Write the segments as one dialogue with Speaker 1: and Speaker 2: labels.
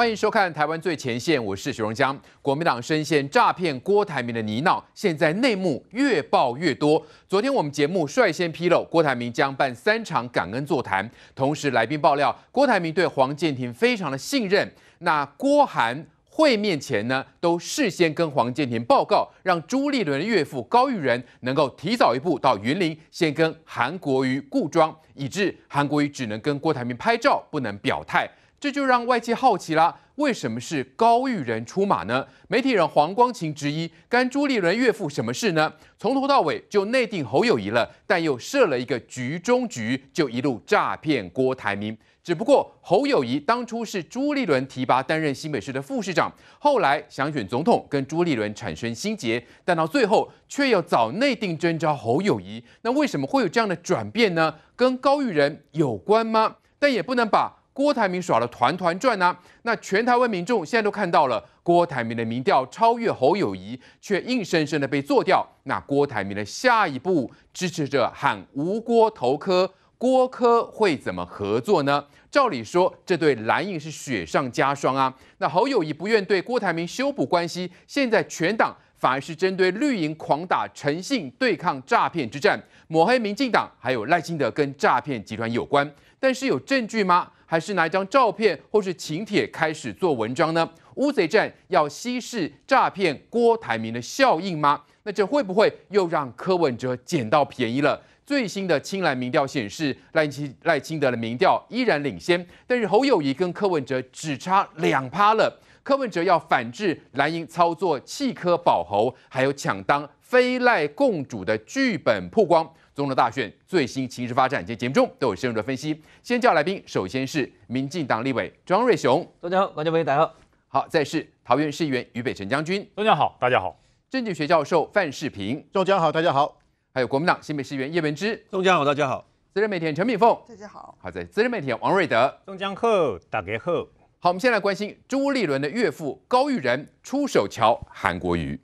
Speaker 1: 欢迎收看《台湾最前线》，我是徐荣江。国民党深陷诈骗郭台铭的泥淖，现在内幕越爆越多。昨天我们节目率先披露，郭台铭将办三场感恩座谈，同时来宾爆料，郭台铭对黄建庭非常的信任。那郭韩会面前呢，都事先跟黄建庭报告，让朱立伦的岳父高玉仁能够提早一步到云林，先跟韩国瑜故装，以致韩国瑜只能跟郭台铭拍照，不能表态。这就让外界好奇啦，为什么是高玉仁出马呢？媒体人黄光琴质疑，干朱立伦岳父什么事呢？从头到尾就内定侯友谊了，但又设了一个局中局，就一路诈骗郭台铭。只不过侯友谊当初是朱立伦提拔担任新北市的副市长，后来想选总统，跟朱立伦产生心结，但到最后却要早内定征召侯友谊。那为什么会有这样的转变呢？跟高玉仁有关吗？但也不能把。郭台铭耍了团团转呐，那全台湾民众现在都看到了郭台铭的民调超越侯友谊，却硬生生的被做掉。那郭台铭的下一步支持者喊吴郭投科，郭科会怎么合作呢？照理说这对蓝营是雪上加霜啊。那侯友谊不愿对郭台铭修补关系，现在全党反而是针对绿营狂打诚信对抗诈骗之战，抹黑民进党还有赖清德跟诈骗集团有关，但是有证据吗？还是拿一张照片或是请帖开始做文章呢？乌贼战要稀释诈骗郭台铭的效应吗？那这会不会又让柯文哲捡到便宜了？最新的青蓝民调显示，赖清赖清德的民调依然领先，但是侯友谊跟柯文哲只差两趴了。柯文哲要反制蓝营操作弃科保侯，还有抢当。非赖共主的剧本曝光，总统大选最新情势发展，节目中都有深入的分析。先叫来宾，首先是民进党立委庄瑞雄，大家好，各位朋友大家好。好，再是桃园市议员余北辰将军，大家好，大家好。政治学教授范世平，众江好，大家好。还有国民党新北市议员叶文之，众江好，大家好。私人媒体陈敏凤，大家好。好在私人媒体王瑞德，中江贺大家好。好，我们先来关心朱立伦的岳父高玉仁出手桥韩国瑜。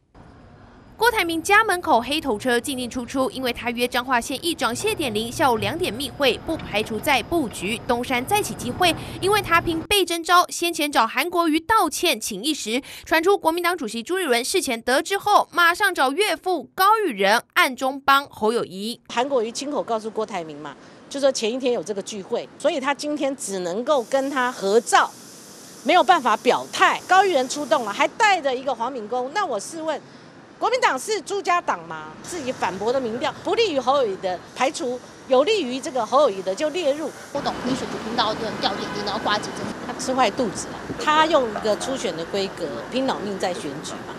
Speaker 2: 郭台铭家门口黑头车进进出出，因为他约彰化县议长谢点林下午两点密会，不排除在布局东山再起机会。因为他凭被征招，先前找韩国瑜道歉请一时，传出国民党主席朱立伦事前得知后，马上找岳父高玉仁暗中帮侯友谊。韩国瑜亲口告诉郭台铭嘛，就说前一天有这个聚会，所以他今天只能够跟他合照，没有办法表态。高玉仁出动了，还带着一个黄敏公，那我试问。国民党是朱家党嘛？自己反驳的民调不利于侯友宜的排除，有利于这个侯友宜的就列入。不懂，你选于频道的掉眼睛，然后挂几针，他吃坏肚子了。他用一个初选的规格拼老命在选举嘛？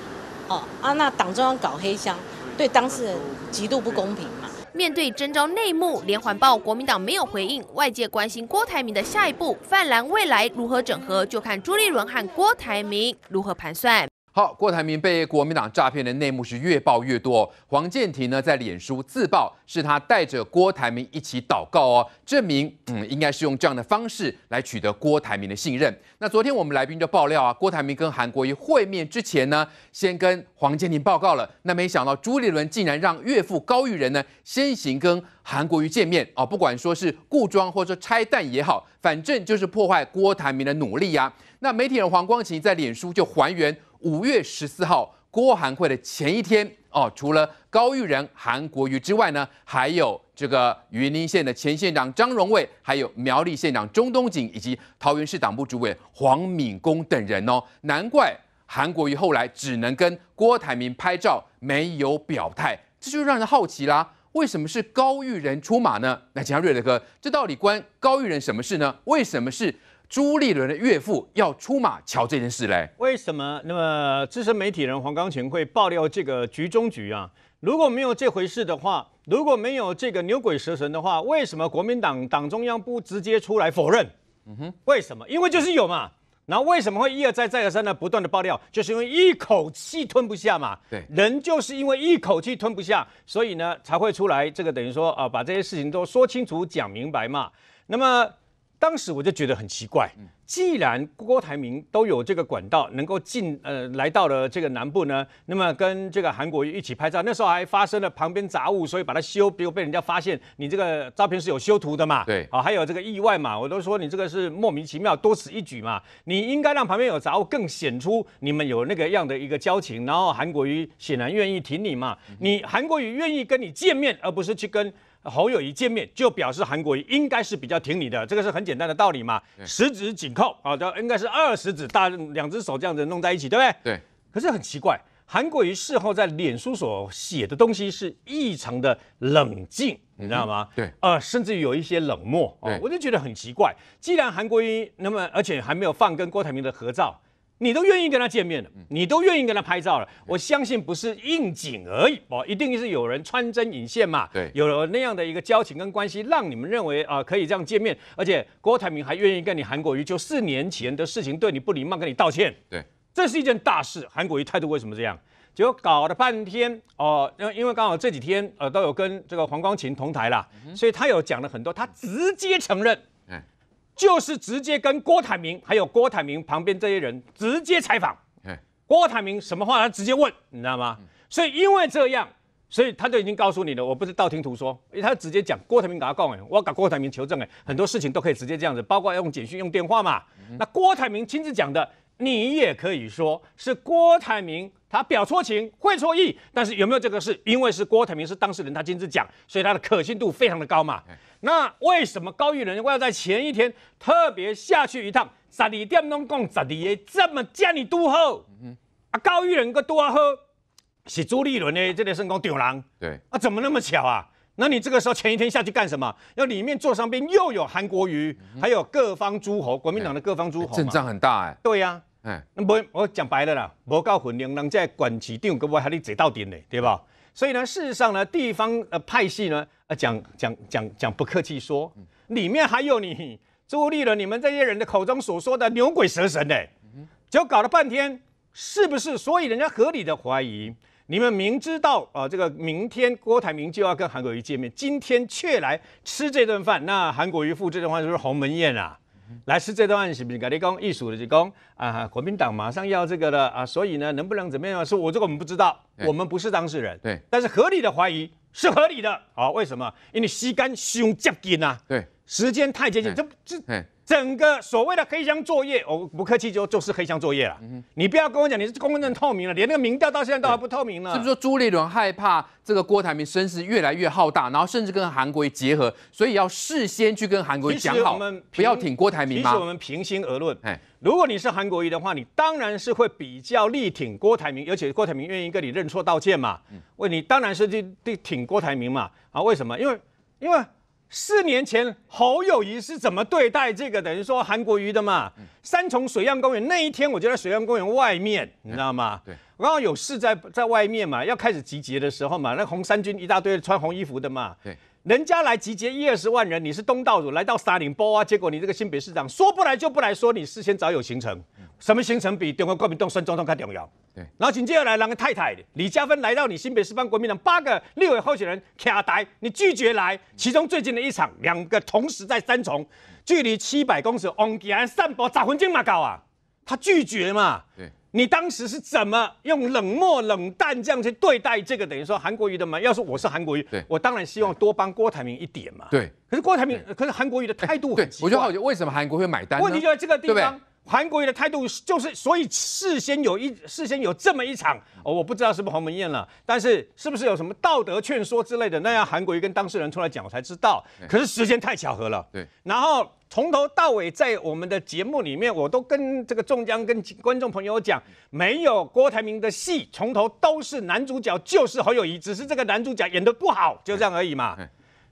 Speaker 2: 哦啊，那党中央搞黑箱，对当事人极度不公平嘛？面对征召内幕连环报，国民党没有回应。外界关心郭台铭的下一步，泛蓝未来如何整合，就看朱立伦和郭台铭如何盘算。
Speaker 1: 好，郭台铭被国民党诈骗的内幕是越爆越多。黄健庭呢，在脸书自曝是他带着郭台铭一起祷告哦，证明嗯应该是用这样的方式来取得郭台铭的信任。那昨天我们来宾就爆料啊，郭台铭跟韩国瑜会面之前呢，先跟黄健庭报告了。那没想到朱立伦竟然让岳父高玉仁呢先行跟韩国瑜见面哦，不管说是故装或者拆弹也好，反正就是破坏郭台铭的努力呀。那媒体人黄光琴在脸书就还原。五月十四号，郭韩会的前一天哦，除了高玉仁、韩国瑜之外呢，还有这个云林县的前县长张荣卫，还有苗栗县长钟东锦，以及桃园市党部主委黄敏公等人哦。难怪韩国瑜后来只能跟郭台铭拍照，没有表态，这就让人好奇啦。为什么是高玉仁出马呢？那请看瑞德哥，这到底关高玉仁什么事呢？为什么是？朱立伦的岳父要出马瞧这件事嘞？
Speaker 3: 为什么？那么资深媒体人黄光群会爆料这个局中局啊？如果没有这回事的话，如果没有这个牛鬼蛇神的话，为什么国民党党中央不直接出来否认？嗯哼，为什么？因为就是有嘛。然后为什么会一而再、再而三的不断的爆料？就是因为一口气吞不下嘛。对，人就是因为一口气吞不下，所以呢才会出来，这个等于说啊，把这些事情都说清楚、讲明白嘛。那么。当时我就觉得很奇怪，既然郭台铭都有这个管道能够进呃来到了这个南部呢，那么跟这个韩国瑜一起拍照，那时候还发生了旁边杂物，所以把它修，比如被人家发现你这个照片是有修图的嘛？对，啊还有这个意外嘛，我都说你这个是莫名其妙多此一举嘛，你应该让旁边有杂物更显出你们有那个样的一个交情，然后韩国瑜显然愿意挺你嘛，你韩国瑜愿意跟你见面，而不是去跟。好友一见面就表示韩国瑜应该是比较挺你的，这个是很简单的道理嘛。十指紧扣啊，这应该是二十指大两只手这样子弄在一起，对不对？对。可是很奇怪，韩国瑜事后在脸书所写的东西是异常的冷静，你知道吗？对。呃，甚至于有一些冷漠，我就觉得很奇怪。既然韩国瑜那么，而且还没有放跟郭台铭的合照。你都愿意跟他见面了，你都愿意跟他拍照了，我相信不是应景而已哦，一定是有人穿针引线嘛。对，有那样的一个交情跟关系，让你们认为啊可以这样见面，而且郭台铭还愿意跟你韩国瑜就四年前的事情对你不礼貌跟你道歉。对，这是一件大事。韩国瑜态度为什么这样？结果搞了半天哦，因为刚好这几天呃都有跟这个黄光琴同台啦，所以他有讲了很多，他直接承认。就是直接跟郭台铭，还有郭台铭旁边这些人直接采访。郭台铭什么话他直接问，你知道吗？所以因为这样，所以他就已经告诉你了，我不是道听途说，他直接讲郭台铭，我他告我要找郭台铭求证诶，很多事情都可以直接这样子，包括要用简讯、用电话嘛。那郭台铭亲自讲的，你也可以说是郭台铭。他表错情，会错意，但是有没有这个事？因为是郭台铭是当事人，他亲自讲，所以他的可信度非常的高嘛。那为什么高玉麟要在前一天特别下去一趟？十二点钟讲十二，这么叫你渡河？啊，高玉麟个渡好，是朱立伦呢？这里升官丢人。对。啊，怎么那么巧啊？那你这个时候前一天下去干什么？要里面坐上边又有韩国瑜，还有各方诸侯，国民党的各方诸侯。阵仗很大哎。对呀。嗯，那不我讲白了啦，不够混，量，人在管事定。搁我还你坐到顶嘞，对吧？所以呢，事实上呢，地方呃派系呢，呃讲讲讲讲不客气说，里面还有你助力了你们这些人的口中所说的牛鬼蛇神嘞，就搞了半天，是不是？所以人家合理的怀疑，你们明知道啊，这个明天郭台铭就要跟韩国瑜见面，今天却来吃这顿饭，那韩国瑜赴这顿饭是不是鸿门宴啊？来是这段是不是？讲艺术的是讲啊，国民党马上要这个了啊，所以呢，能不能怎么样？说我这个我们不知道，我们不是当事人。对，但是合理的怀疑是合理的。好，为什么？因为心肝胸较紧啊，对，时间太接近，这这。整个所谓的黑箱作业，我不客气就就是黑箱作业了。嗯，你不要跟我讲你是公正透明了，连那个民调到现在都还不透明呢。是不是说朱立伦害
Speaker 1: 怕这个郭台铭声势越来越浩大，然后甚至跟韩国瑜结合，所以要事先
Speaker 3: 去跟韩国瑜讲好不要挺郭台铭吗？其实我们平心而论，如果你是韩国瑜的话，你当然是会比较力挺郭台铭，而且郭台铭愿意跟你认错道歉嘛，嗯，你当然是就挺郭台铭嘛。啊，为什么？因为因为。四年前，侯友谊是怎么对待这个等于说韩国瑜的嘛？三重水漾公园那一天，我就在水漾公园外面，你知道吗？对，我刚好有事在在外面嘛，要开始集结的时候嘛，那红三军一大堆穿红衣服的嘛，对，人家来集结一二十万人，你是东道主来到沙岭波啊，结果你这个新北市长说不来就不来，说你事先早有行程，什么行程比中国国民党孙总统更重要？对，然后紧接着来，两个太太李嘉芬来到你新北市帮国民党八个立委候选人卡台，你拒绝来。其中最近的一场，两个同时在三重，距离七百公尺，翁吉安、散播砸黄金嘛搞啊，他拒绝嘛。对，你当时是怎么用冷漠、冷淡这样去对待这个？等于说韩国瑜的嘛？要是我是韩国瑜，我当然希望多帮郭台铭一点嘛。对，可是郭台铭，可是韩国瑜的态度很，奇怪、我就好奇为什么韩国会买单？问题就在这个地方，对？韩国瑜的态度就是，所以事先有一事先有这么一场，哦，我不知道是不是鸿门宴了，但是是不是有什么道德劝说之类的？那要韩国瑜跟当事人出来讲，我才知道。可是时间太巧合了。对。然后从头到尾在我们的节目里面，我都跟这个众将跟观众朋友讲，没有郭台铭的戏，从头都是男主角就是侯友谊，只是这个男主角演的不好，就这样而已嘛。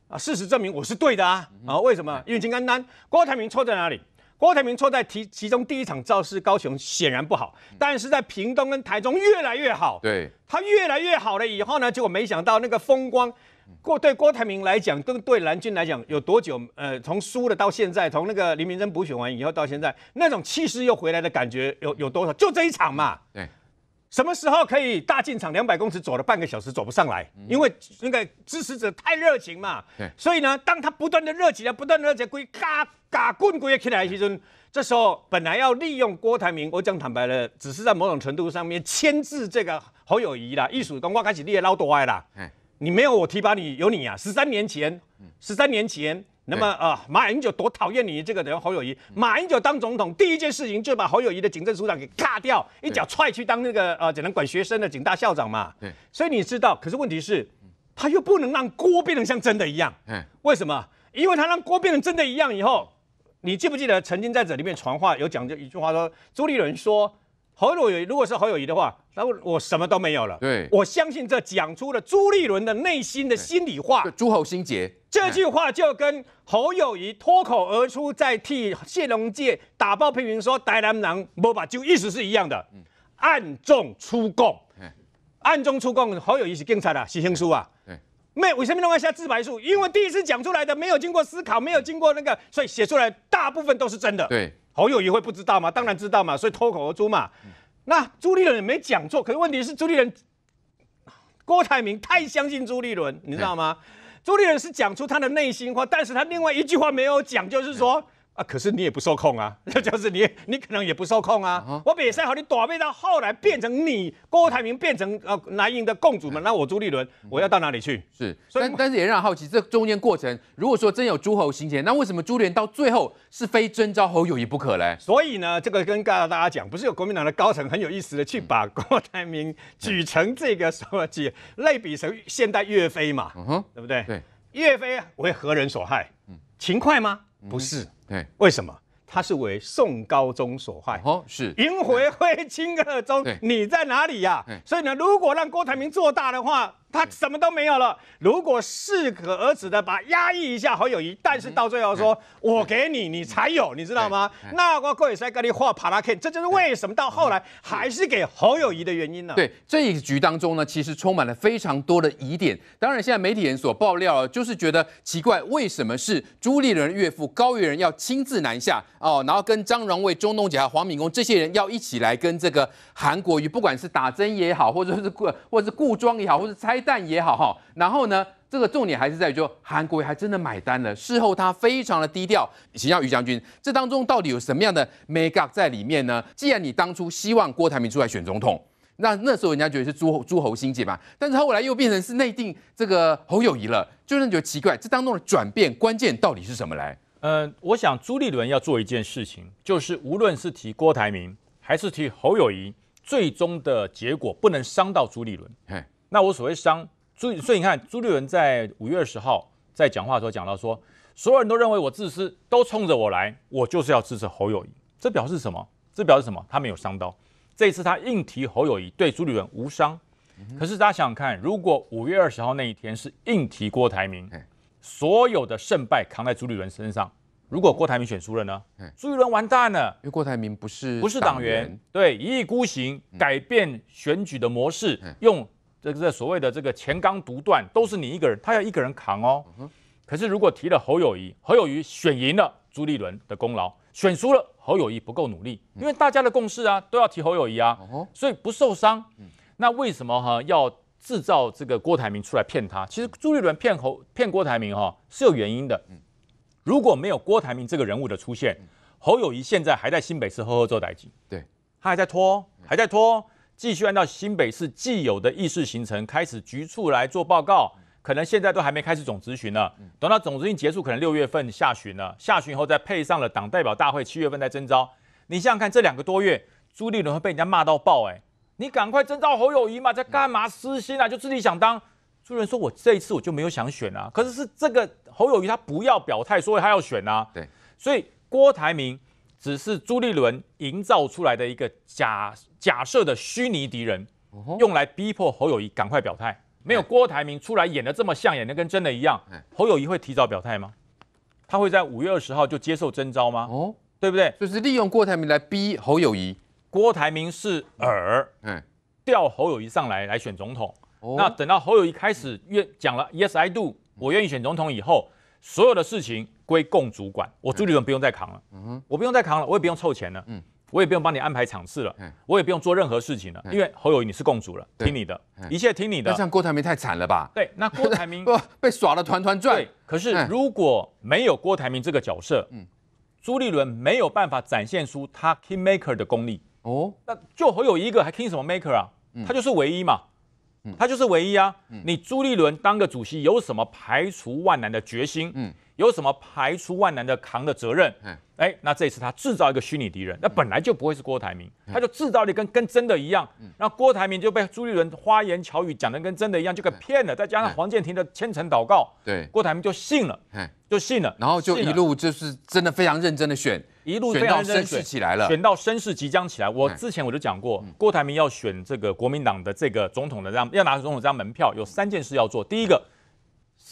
Speaker 3: 啊，事实证明我是对的啊。啊，为什么？因为金刚丹，郭台铭错在哪里？郭台铭错在其其中第一场造势，高雄显然不好，但是在屏东跟台中越来越好。对他越来越好了以后呢，结果没想到那个风光，过对郭台铭来讲，跟对蓝军来讲，有多久？呃，从输了到现在，从那个林明珍补选完以后到现在，那种气势又回来的感觉有有多少？就这一场嘛。对。什么时候可以大进场？两百公尺走了半个小时，走不上来，因为那个支持者太热情嘛。所以呢，当他不断的热情啊，不断热情，归嘎嘎棍归起来时候，这时候本来要利用郭台铭，我讲坦白了，只是在某种程度上面牵制这个侯友谊啦。艺术党，我开始也捞多歪啦。你没有我提拔你，有你啊！十三年前，十三年前。那么，啊，马英九多讨厌你这个人侯友谊。马英九当总统第一件事情就把侯友谊的警政署长给咔掉，一脚踹去当那个呃只能管学生的警大校长嘛。对，所以你知道，可是问题是，他又不能让锅变成像真的一样。嗯，为什么？因为他让锅变成真的一样以后，你记不记得曾经在这里面传话有讲这一句话说，朱立伦说。侯友谊，如果是侯友谊的话，那我什么都没有了。对，我相信这讲出了朱立伦的内心的心里话。朱侯心结这句话就跟侯友谊脱口而出，在替谢龙介打抱批评说“呆男郎”，莫把就意思是一样的。暗中出供，暗中出供，侯友谊是警察啦，写情书啊，没为什么一下自白书？因为第一次讲出来的没有经过思考，没有经过那个，所以写出来大部分都是真的。对。朋友也会不知道吗？当然知道嘛，所以脱口而出嘛。那朱立伦也没讲错，可是问题是朱立伦、郭台铭太相信朱立伦，你知道吗？朱立伦是讲出他的内心话，但是他另外一句话没有讲，就是说。啊，可是你也不受控啊，那 就是你，你可能也不受控啊。我比赛好，你躲避到后来变成你，郭台铭变成呃南瀛的共主嘛，那我朱立伦，我要到哪里去？是，但但是也让人好奇，这中间过程，如果说真有诸侯行权，那为什么朱联到最后是非征召侯友谊不可呢？所以呢，这个跟刚刚大家讲，不是有国民党的高层很有意思的去把郭台铭举成这个什么，举类比成现代岳飞嘛？嗯哼，对不对？对，岳飞为何人所害？嗯，勤快吗？不是。对，为什么他是为宋高宗所害？是迎回徽钦二宗，你在哪里呀？所以呢，如果让郭台铭做大的话。他什么都没有了。如果适可而止的把压抑一下侯友谊，但是到最后说我给你，你才有，你知道吗？那我高玉山跟你画帕拉克，这就是为什么到后来还是给侯友谊的原因呢？对
Speaker 1: 这一局当中呢，其实充满了非常多的疑点。当然，现在媒体人所爆料，就是觉得奇怪，为什么是朱立伦岳父高原人要亲自南下哦，然后跟张荣卫、钟东杰、黄敏公这些人要一起来跟这个韩国瑜，不管是打针也好，或者是雇或者是雇庄也好，或是猜。但也好哈，然后呢，这个重点还是在于，说韩国瑜还真的买单了。事后他非常的低调，请教于将军，这当中到底有什么样的 make up 在里面呢？既然你当初希望郭台铭出来选总统，那那时候人家觉得是朱朱侯新结嘛，但是后来又变成是内定这个侯友谊了，就让你觉得奇怪。这当中的转变关键到底是什么来？
Speaker 4: 嗯，我想朱立伦要做一件事情，就是无论是提郭台铭还是提侯友谊，最终的结果不能伤到朱立伦。哎。那我所谓伤朱，所以你看朱立伦在五月二十号在讲话时候讲到说，所有人都认为我自私，都冲着我来，我就是要支持侯友谊。这表示什么？这表示什么？他没有伤到。这次他硬提侯友谊，对朱立伦无伤。可是大家想想看，如果五月二十号那一天是硬提郭台铭，所有的胜败扛在朱立伦身上。如果郭台铭选输了呢？朱立伦完蛋了。因为郭台铭不是不是党员，对一意孤行改变选举的模式，用。这个所谓的这个钱纲独断都是你一个人，他要一个人扛哦。可是如果提了侯友谊，侯友谊选赢了朱立伦的功劳，选输了侯友谊不够努力，因为大家的共识啊，都要提侯友谊啊，所以不受伤。那为什么哈要制造这个郭台铭出来骗他？其实朱立伦骗侯骗郭台铭哈是有原因的。如果没有郭台铭这个人物的出现，侯友谊现在还在新北市喝喝做代金，对他还在拖，还在拖。继续按照新北市既有的议事行程开始局促来做报告，可能现在都还没开始总咨询呢。等到总咨询结束，可能六月份下旬了，下旬以后再配上了党代表大会，七月份再征召。你想想看，这两个多月，朱立伦会被人家骂到爆哎！你赶快征召侯友谊嘛，在干嘛私心啊？就自己想当朱立伦说，我这一次我就没有想选啊。可是是这个侯友谊他不要表态，所以他要选啊。对，所以郭台铭。只是朱立伦营造出来的一个假假设的虚拟敌人，用来逼迫侯友谊赶快表态。没有郭台铭出来演的这么像，演的跟真的一样，侯友谊会提早表态吗？他会在五月二十号就接受征召吗？哦，对不对？就是利用郭台铭来逼侯友谊。郭台铭是饵，嗯，侯友谊上来来选总统。那等到侯友谊开始愿讲了 “Yes I do”，我愿意选总统以后，所有的事情。归共主管，我朱立伦不用再扛了，嗯哼，我不用再扛了，我也不用凑钱了，嗯，我也不用帮你安排场次了，我也不用做任何事情了，因为侯友义你是共主了，听你的，一切听你的。那像
Speaker 1: 郭台铭太惨了吧？
Speaker 4: 对，那郭台铭 被耍的团团转。对，可是如果没有郭台铭这个角色，嗯，朱立伦没有办法展现出他 king maker 的功力。哦，那就侯友一个还 king 什么 maker 啊？他就是唯一嘛，嗯，他就是唯一啊。你朱立伦当个主席有什么排除万难的决心？嗯。有什么排除万难的扛的责任？哎，那这次他制造一个虚拟敌人，那本来就不会是郭台铭，他就制造的跟跟真的一样。然郭台铭就被朱立伦花言巧语讲的跟真的一样，就给骗了。再加上黄建庭的千层祷告，对，郭台铭就信了，就信了。然后就一路
Speaker 1: 就是真的非常认真的选，
Speaker 4: 一路选到声势起来了，选到声势即将起来。我之前我就讲过，郭台铭要选这个国民党的这个总统的这张要拿总统这张门票，有三件事要做。第一个。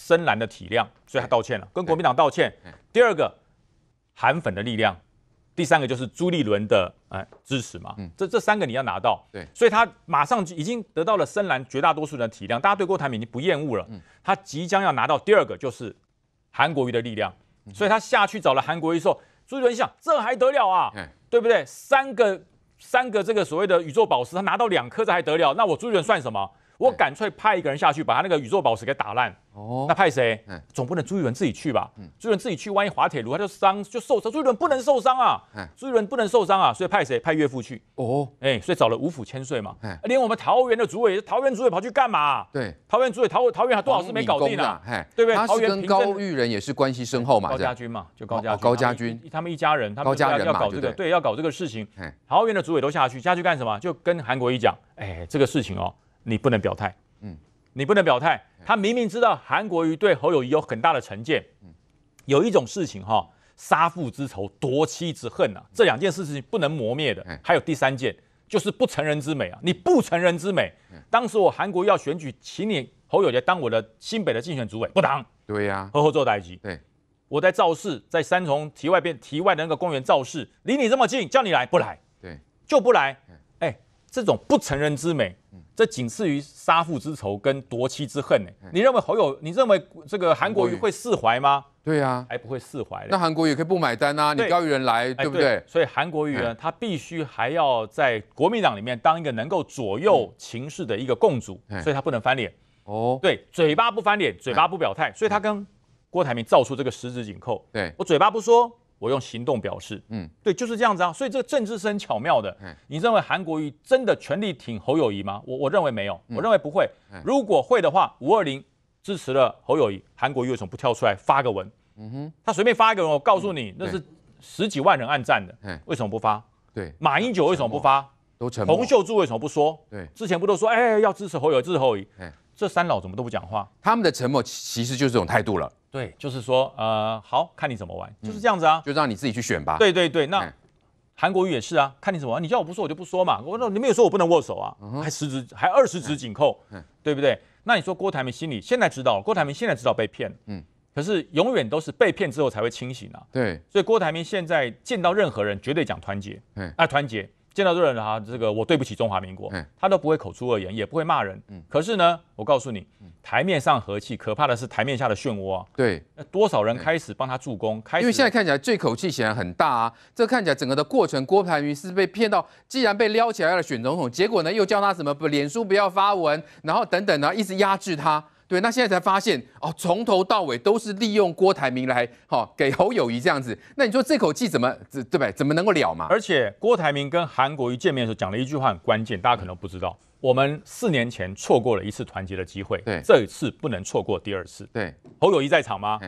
Speaker 4: 深蓝的体量，所以他道歉了，跟国民党道歉。第二个，韩粉的力量；第三个就是朱立伦的哎支持嘛。嗯，这这三个你要拿到。对，所以他马上已经得到了深蓝绝大多数人的体量，大家对郭台铭已经不厌恶了。嗯，他即将要拿到第二个就是韩国瑜的力量，所以他下去找了韩国瑜说：“朱立伦，想这还得了啊？对不对？三个三个这个所谓的宇宙宝石，他拿到两颗，这还得了？那我朱立伦算什么？”我干脆派一个人下去，把他那个宇宙宝石给打烂。哦，那派谁？总不能朱一文自己去吧？嗯，朱一文自己去，万一滑铁卢他就伤就受伤，朱一文不能受伤啊！朱一文不能受伤啊！所以派谁？派岳父去。哦，
Speaker 1: 哎，所以找了五府千岁嘛。
Speaker 4: 连我们桃园的主委，桃园主委跑去干嘛？对，桃园主委，桃桃园还多少事没搞定呢？对不对？桃园跟高
Speaker 1: 玉人也是关系深厚嘛，高家军嘛，就高家高家军，
Speaker 4: 他们一家人，他高家人搞对对对，要搞这个事情。桃园的主委都下去，下去干什么？就跟韩国一讲，哎，这个事情哦。你不能表态，嗯，你不能表态。他明明知道韩国瑜对侯友谊有很大的成见，嗯，有一种事情哈，杀父之仇，夺妻之恨呐，这两件事情不能磨灭的。还有第三件，就是不成人之美啊，你不成人之美。当时我韩国要选举，请你侯友谊当我的新北的竞选主委，不当，对呀，和我做代局。对，我在造势，在三重堤外边堤外的那个公园造势，离你这么近，叫你来不来？对，就不来。这种不成人之美，这仅次于杀父之仇跟夺妻之恨哎。你认为侯友，你认为这个韩国瑜会释怀吗？对啊，还不会释怀。那
Speaker 1: 韩国瑜可以不买单啊？你高
Speaker 4: 鱼人来，对不对？所以韩国瑜呢，他必须还要在国民党里面当一个能够左右情势的一个共主，所以他不能翻脸哦。对，嘴巴不翻脸，嘴巴不表态，所以他跟郭台铭造出这个十指紧扣。对我嘴巴不说。我用行动表示，嗯，对，就是这样子啊，所以这个政治是很巧妙的。嗯，你认为韩国瑜真的全力挺侯友谊吗？我我认为没有，我认为不会。如果会的话，五二零支持了侯友谊，韩国瑜为什么不跳出来发个文？嗯哼，他随便发一个文，我告诉你那是十几万人暗赞的。为什么不发？对，马英九为什么不发？
Speaker 1: 都沉洪秀
Speaker 4: 柱为什么不说？对，之前不都说，哎，要支持侯友谊，支持侯友谊。这三老怎么都不
Speaker 1: 讲话？他们的沉默其实就是这种态度了。
Speaker 4: 对，就是说，呃，好看你怎么玩，
Speaker 1: 就是这样子啊，就让你自己去选吧。对
Speaker 4: 对对，那韩国瑜也是啊，看你怎么玩，你叫我不说，我就不说嘛。我说你没有说我不能握手啊，还十指还二十指紧扣，对不对？那你说郭台铭心里现在知道，郭台铭现在知道被骗嗯，可是永远都是被骗之后才会清醒啊。对，所以郭台铭现在见到任何人，绝对讲团结，啊团结。见到这个人哈，这个我对不起中华民国，他都不会口出恶言，也不会骂人。可是呢，我告诉你，
Speaker 1: 台面上和气，可怕的是台面下的漩涡啊。对，多少人开始帮他助攻？因为现在看起来这口气显然很大啊。这看起来整个的过程，郭台铭是被骗到，既然被撩起来了选总统，结果呢又叫他什么不脸书不要发文，然后等等呢，一直压制他。对，那现在才发现哦，从头到尾都是利用郭台铭来哈给侯友谊这样子。那你说这口气怎么对不对？怎么能够了嘛？而且郭台铭跟韩国瑜见面的时候
Speaker 4: 讲了一句话，关键大家可能不知道，我们四年前错过了一次团结的机会，对，这一次不能错过第二次。对，侯友谊在场吗？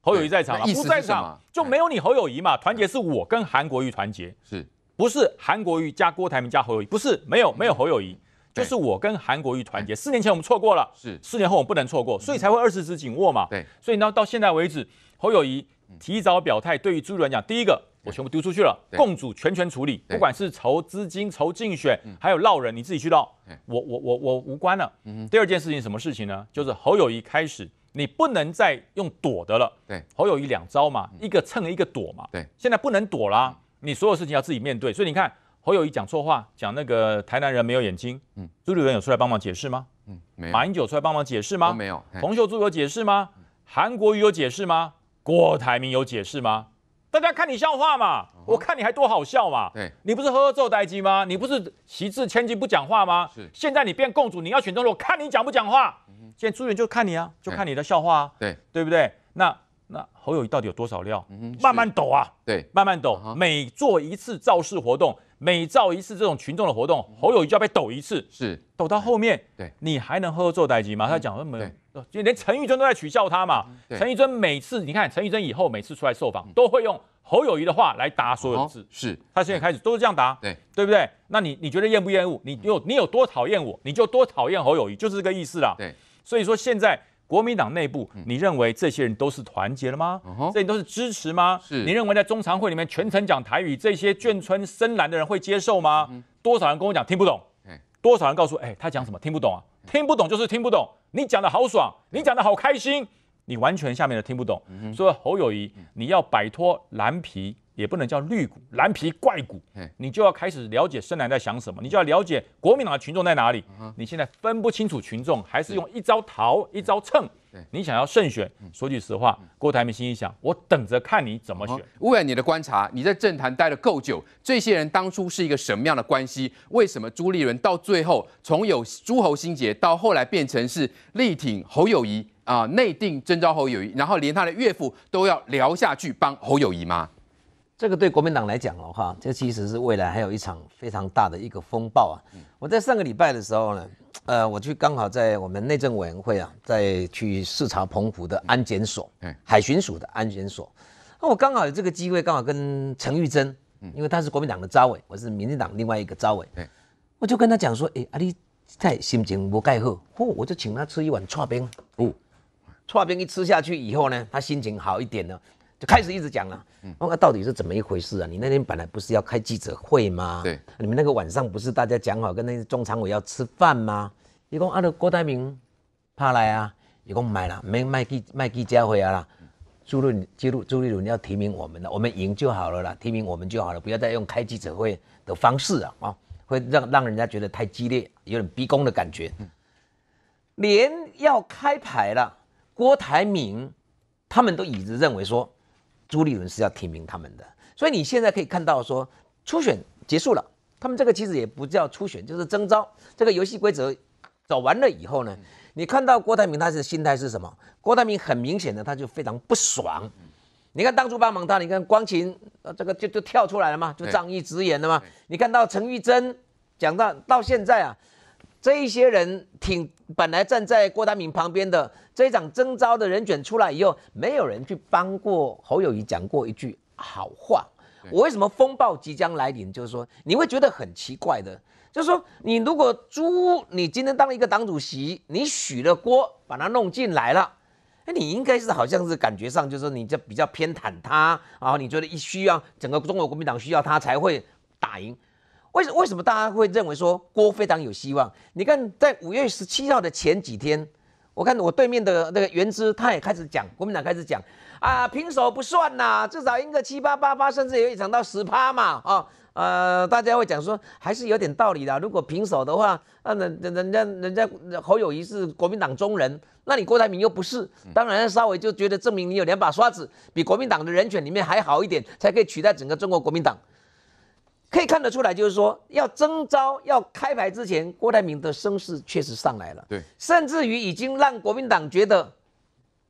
Speaker 4: 侯友谊在场，不在场就没有你侯友谊嘛？团结是我跟韩国瑜团结，是不是？韩国瑜加郭台铭加侯友谊，不是，没有，没有侯友谊。就是我跟韩国瑜团结，四年前我们错过了，是四年后我们不能错过，所以才会二十指紧握嘛。对，所以呢，到现在为止，侯友谊提早表态，对于朱立伦讲，第一个我全部丢出去了，共主全权处理，不管是筹资金、筹竞选，还有捞人，你自己去捞，我我我我无关了。第二件事情，什么事情呢？就是侯友谊开始，你不能再用躲的了。对，侯友谊两招嘛，一个蹭，一个躲嘛。对，现在不能躲啦，你所有事情要自己面对。所以你看。侯友谊讲错话，讲那个台南人没有眼睛。嗯，朱立伦有出来帮忙解释吗？嗯，没有。马英九出来帮忙解释吗？没有。洪秀柱有解释吗？韩国瑜有解释吗？郭台铭有解释吗？大家看你笑话嘛，我看你还多好笑嘛。对你不是喝喝奏呆基吗？你不是旗字千金不讲话吗？是。现在你变共主，你要选总统，我看你讲不讲话。现在朱元就看你啊，就看你的笑话啊。对，对不对？那那侯友谊到底有多少料？慢慢抖啊。对，慢慢抖。每做一次造势活动。每造一次这种群众的活动，侯友谊就要被抖一次，是抖到后面，对你还能喝作代级吗？他讲说没有，连陈玉珍都在取笑他嘛。陈玉珍每次你看，陈玉珍以后每次出来受访，都会用侯友谊的话来答所有字，是他现在开始都是这样答，对对不对？那你你觉得厌不厌恶？你有你有多讨厌我，你就多讨厌侯友谊，就是这个意思啦。对，所以说现在。国民党内部，你认为这些人都是团结了吗？这些人都是支持吗？你认为在中常会里面全程讲台语，这些眷村深蓝的人会接受吗？多少人跟我讲听不懂？多少人告诉我，哎，他讲什么听不懂啊？听不懂就是听不懂。你讲的好爽，你讲的好开心，你完全下面的听不懂。所以侯友谊，你要摆脱蓝皮。也不能叫绿股、蓝皮怪股，你就要开始了解深蓝在想什么，你就要了解国民党的群众在哪里。你现在分不清楚群众，还是用一招逃、
Speaker 1: 一招蹭。你想要胜选，说句实话，郭台铭心里想：我等着看你怎么选。吴远，你的观察，你在政坛待了够久，这些人当初是一个什么样的关系？为什么朱立伦到最后从有诸侯心结，到后来变成是力挺侯友谊啊？内定征召侯友谊，然后连他的岳父都要聊下去帮侯友谊吗？
Speaker 2: 这个对国民党来讲的哈，这其实是未来还有一场非常大的一个风暴啊！我在上个礼拜的时候呢，呃，我去刚好在我们内政委员会啊，在去视察澎湖的安检所，嗯，海巡署的安检所，那我刚好有这个机会，刚好跟陈玉珍，因为他是国民党的招委，我是民进党另外一个招委，我就跟他讲说，哎，阿弟在心情不盖好，嚯，我就请他吃一碗搓冰，哦，搓冰一吃下去以后呢，他心情好一点了。就开始一直讲了，那、到底是怎么一回事啊？你那天本来不是要开记者会吗？对，你们那个晚上不是大家讲好跟那些中常委要吃饭吗？伊讲按照郭台铭，怕来啊，伊讲买了，没卖给卖给嘉辉啊啦，朱立朱立伦要提名我们了，我们赢就好了啦，提名我们就好了，不要再用开记者会的方式啊啊，会让让人家觉得太激烈，有点逼宫的感觉。连要开牌了，郭台铭他们都一直认为说。朱立伦是要提名他们的，所以你现在可以看到说初选结束了，他们这个其实也不叫初选，就是征招。这个游戏规则走完了以后呢，你看到郭台铭他的心态是什么？郭台铭很明显的他就非常不爽。你看当初帮忙他，你看光琴这个就就跳出来了嘛，就仗义执言的嘛。你看到陈玉珍讲到到现在啊。这一些人挺本来站在郭台铭旁边的这一场征招的人选出来以后，没有人去帮过侯友谊讲过一句好话。我为什么风暴即将来临？就是说你会觉得很奇怪的，就是说你如果朱你今天当一个党主席，你许了郭把他弄进来了，那你应该是好像是感觉上就是你就比较偏袒他，然后你觉得一需要整个中国国民党需要他才会打赢。为什为什么大家会认为说郭非常有希望？你看，在五月十七号的前几天，我看我对面的那个袁之，他也开始讲国民党开始讲啊，平手不算呐，至少赢个七八八八，甚至有一场到十趴嘛，啊呃，大家会讲说还是有点道理的。如果平手的话，那人人家人家侯友谊是国民党中人，那你郭台铭又不是，当然稍微就觉得证明你有两把刷子，比国民党的人选里面还好一点，才可以取代整个中国国民党。可以看得出来，就是说要征招要开牌之前，郭台铭的声势确实上来了，对，甚至于已经让国民党觉得，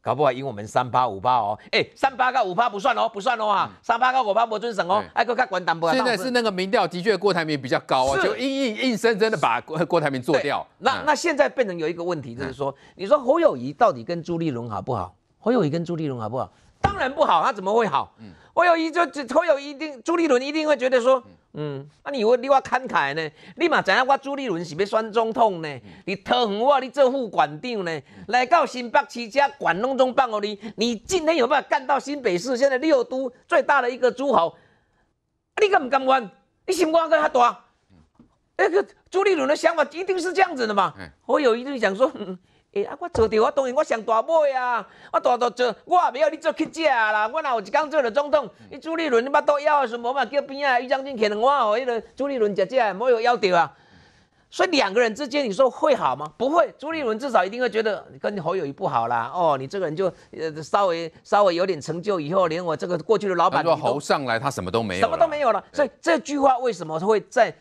Speaker 2: 搞不好赢我们三八五八哦，哎，三八个五八不算哦，不算哦啊，三八个五八不准省哦，哎，各看管党不？现在是
Speaker 1: 那个民调的确郭台铭比较高啊，就硬硬硬生生的把郭郭台铭做掉，
Speaker 2: 那那现在变成有一个问题就是说，你说侯友谊到底跟朱立伦好不好？侯友谊跟朱立伦好不好？当然不好，他怎么会好？嗯，侯友谊就侯友谊一定朱立伦一定会觉得说。嗯，啊，你以为你我慷慨呢？你嘛知影我朱立伦是要选总统呢？你疼我你做副馆长呢？来到新北市家管东中办哦，你你今天有办法干到新北市现在六都最大的一个诸侯？你敢唔敢管？你心肝够遐大？那个朱立伦的想法一定是这样子的嘛？我有一句想说。诶啊！我做着，我当然我上大买啊！我大大做，我也不要你做乞啊啦！我哪有一刚做了总统，你朱立伦你巴肚枵什无嘛？叫边仔余将军可能哇，我一朱立伦姐姐没有要丢啊！所以两个人之间，你说会好吗？不会，朱立伦至少一定会觉得跟侯友谊不好啦！哦，你这个人就呃稍微稍微有点成就以后，连我这个过去的老板说侯上
Speaker 1: 来，他什么都没有，什么都
Speaker 2: 没有了。所以这句话为什么会在？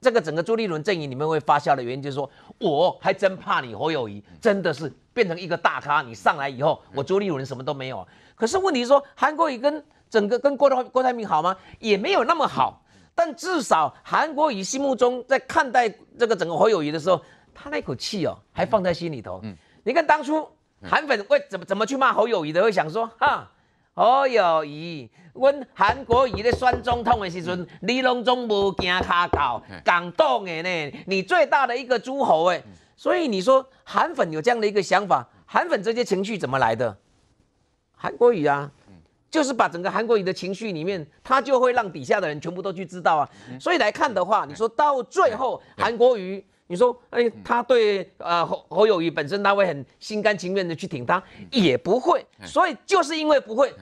Speaker 2: 这个整个朱立伦阵营，你们会发酵的原因就是说，我还真怕你侯友谊真的是变成一个大咖，你上来以后，我朱立伦什么都没有。可是问题说，韩国瑜跟整个跟郭台郭台铭好吗？也没有那么好。但至少韩国瑜心目中在看待这个整个侯友谊的时候，他那口气哦，还放在心里头。嗯，你看当初韩粉会怎么怎么去骂侯友谊的，会想说哈。哦，有伊，阮韩国瑜咧选总统的时阵，你拢总无惊跤到，感动的呢？你最大的一个诸侯哎，所以你说韩粉有这样的一个想法，韩粉这些情绪怎么来的？韩国瑜啊，就是把整个韩国瑜的情绪里面，他就会让底下的人全部都去知道啊。所以来看的话，你说到最后，韩国瑜。你说，哎，他对呃侯侯友谊本身，他会很心甘情愿的去挺他，也不会，所以就是因为不会，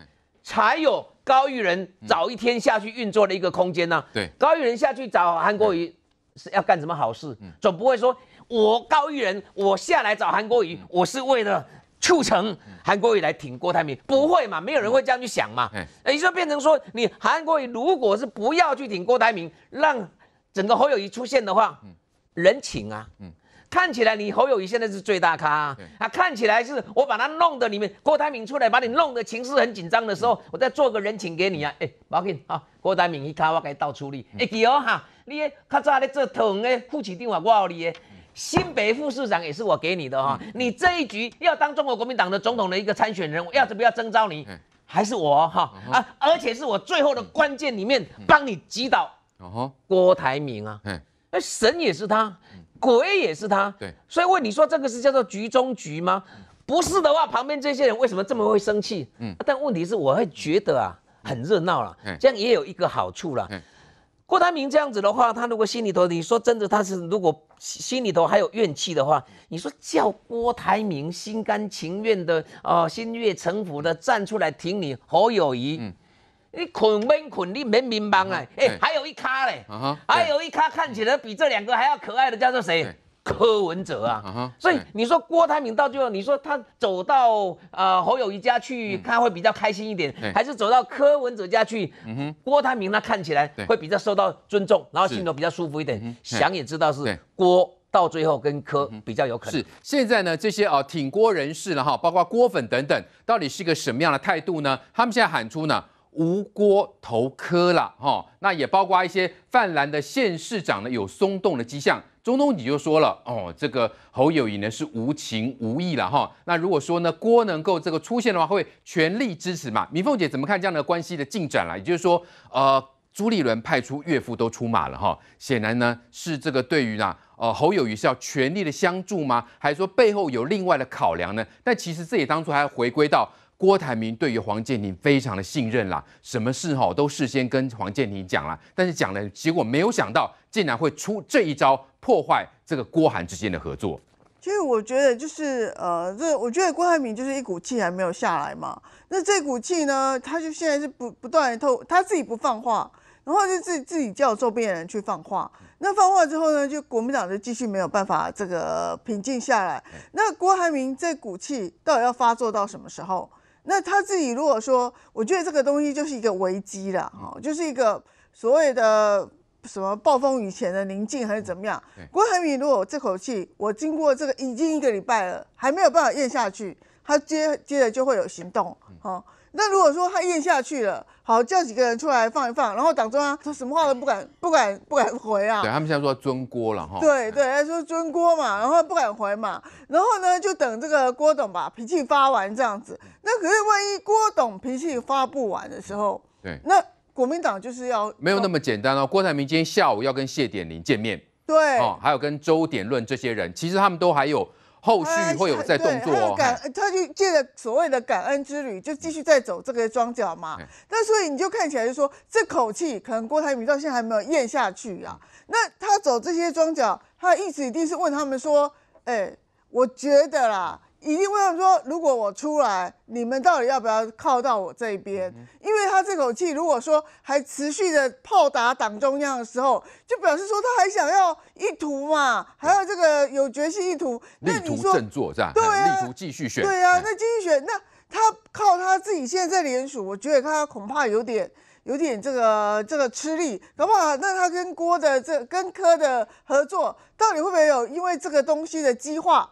Speaker 2: 才有高玉仁早一天下去运作的一个空间呢。对，高玉仁下去找韩国瑜是要干什么好事？总不会说我高玉仁我下来找韩国瑜，我是为了促成韩国瑜来挺郭台铭，不会嘛？没有人会这样去想嘛。哎，你就变成说你韩国瑜如果是不要去挺郭台铭，让整个侯友谊出现的话。人情啊，嗯，看起来你侯友谊现在是最大咖，啊，看起来是我把他弄得里面郭台铭出来把你弄得情势很紧张的时候，我再做个人情给你啊，哎，要紧啊，郭台铭一卡我给倒处理，记哦哈，你较早咧做这的副旗电话我有你，新北副市长也是我给你的哈，你这一局要当中国国民党的总统的一个参选人，我要怎么样征召你，还是我哈啊，而且是我最后的关键里面帮你击倒，哦郭台铭啊，嗯。神也是他，鬼也是他。对，所以问你说这个是叫做局中局吗？不是的话，旁边这些人为什么这么会生气？嗯，但问题是，我会觉得啊，很热闹了。这样也有一个好处了。郭台铭这样子的话，他如果心里头，你说真的，他是如果心里头还有怨气的话，你说叫郭台铭心甘情愿的啊，心悦诚服的站出来挺你，何有意嗯。你捆没捆，你没明白哎！哎，还有一咖嘞，还有一咖，看起来比这两个还要可爱的叫做谁？柯文哲啊！所以你说郭台铭到最后，你说他走到呃侯友谊家去，他会比较开心一点，还是走到柯文哲家去？郭台铭他看起来会比较受到尊重，然后心头比较舒服一点。想也知道是郭到最后跟柯比较有可能。是现在呢，这
Speaker 1: 些啊挺郭人士了哈，包括郭粉等等，到底是一个什么样的态度呢？他们现在喊出呢？吴锅头磕了哈，那也包括一些泛蓝的县市长呢，有松动的迹象。中东你就说了，哦，这个侯友谊呢是无情无义了哈。那如果说呢，郭能够这个出现的话，会全力支持嘛？米凤姐怎么看这样的关系的进展了？也就是说，呃，朱立伦派出岳父都出马了哈，显然呢是这个对于呢。呃，侯友谊是要全力的相助吗？还是说背后有另外的考量呢？但其实这也当初还要回归到。郭台铭对于黄健庭非常的信任啦，什么事哈都事先跟黄健庭讲了，但是讲了结果没有想到竟然会出这一招破坏这个郭韩之间的合作。
Speaker 5: 其实我觉得就是呃这我觉得郭台铭就是一股气还没有下来嘛，那这股气呢，他就现在是不不断透他自己不放话，然后就自自己叫周边人去放话，那放话之后呢，就国民党就继续没有办法这个平静下来。那郭台铭这股气到底要发作到什么时候？那他自己如果说，我觉得这个东西就是一个危机了，哈，就是一个所谓的什么暴风雨前的宁静还是怎么样。郭台铭如果这口气，我经过这个已经一个礼拜了，还没有办法咽下去，他接接着就会有行动，哈。那如果说他咽下去了，好叫几个人出来放一放，然后党中央他什么话都不敢、不敢、不敢回啊。对，他们
Speaker 1: 现在说尊郭了哈。对
Speaker 5: 对，他说尊郭嘛，然后不敢回嘛，然后呢就等这个郭董把脾气发完这样子。那可是万一郭董脾气发不完的时候，对，那国民党就是要没有
Speaker 1: 那么简单哦。郭台铭今天下午要跟谢点林见面，对，哦，还有跟周点论这些人，其实他们都还有。后续会有再动作，他感
Speaker 5: 他就借着所谓的感恩之旅，就继续在走这个庄脚嘛。那所以你就看起来就说，这口气可能郭台铭到现在还没有咽下去啊。那他走这些庄脚，他的意思一定是问他们说，哎，我觉得啦。一定问他说：“如果我出来，你们到底要不要靠到我这边？”因为他这口气，如果说还持续的炮打党中央的时候，就表示说他还想要意图嘛，还有这个有决心意图，力图振作这样，对
Speaker 1: 啊，力图继续选，对啊，
Speaker 5: 那继续选，那他靠他自己现在在联署，我觉得他恐怕有点有点这个这个吃力，好不好？那他跟郭的这跟柯的合作，到底会不会有因为这个东西的激化？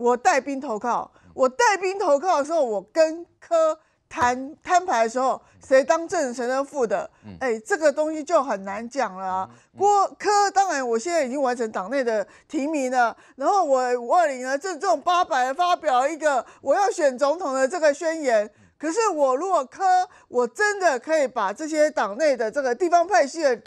Speaker 5: 我带兵投靠，我带兵投靠的时候，我跟柯谈摊牌的时候，谁当正谁当副的，哎，这个东西就很难讲了。郭柯当然，我现在已经完成党内的提名了，然后我五二零呢，正中八百发表一个我要选总统的这个宣言。可是我如果柯，我真的可以把这些党内的这个地方派系的。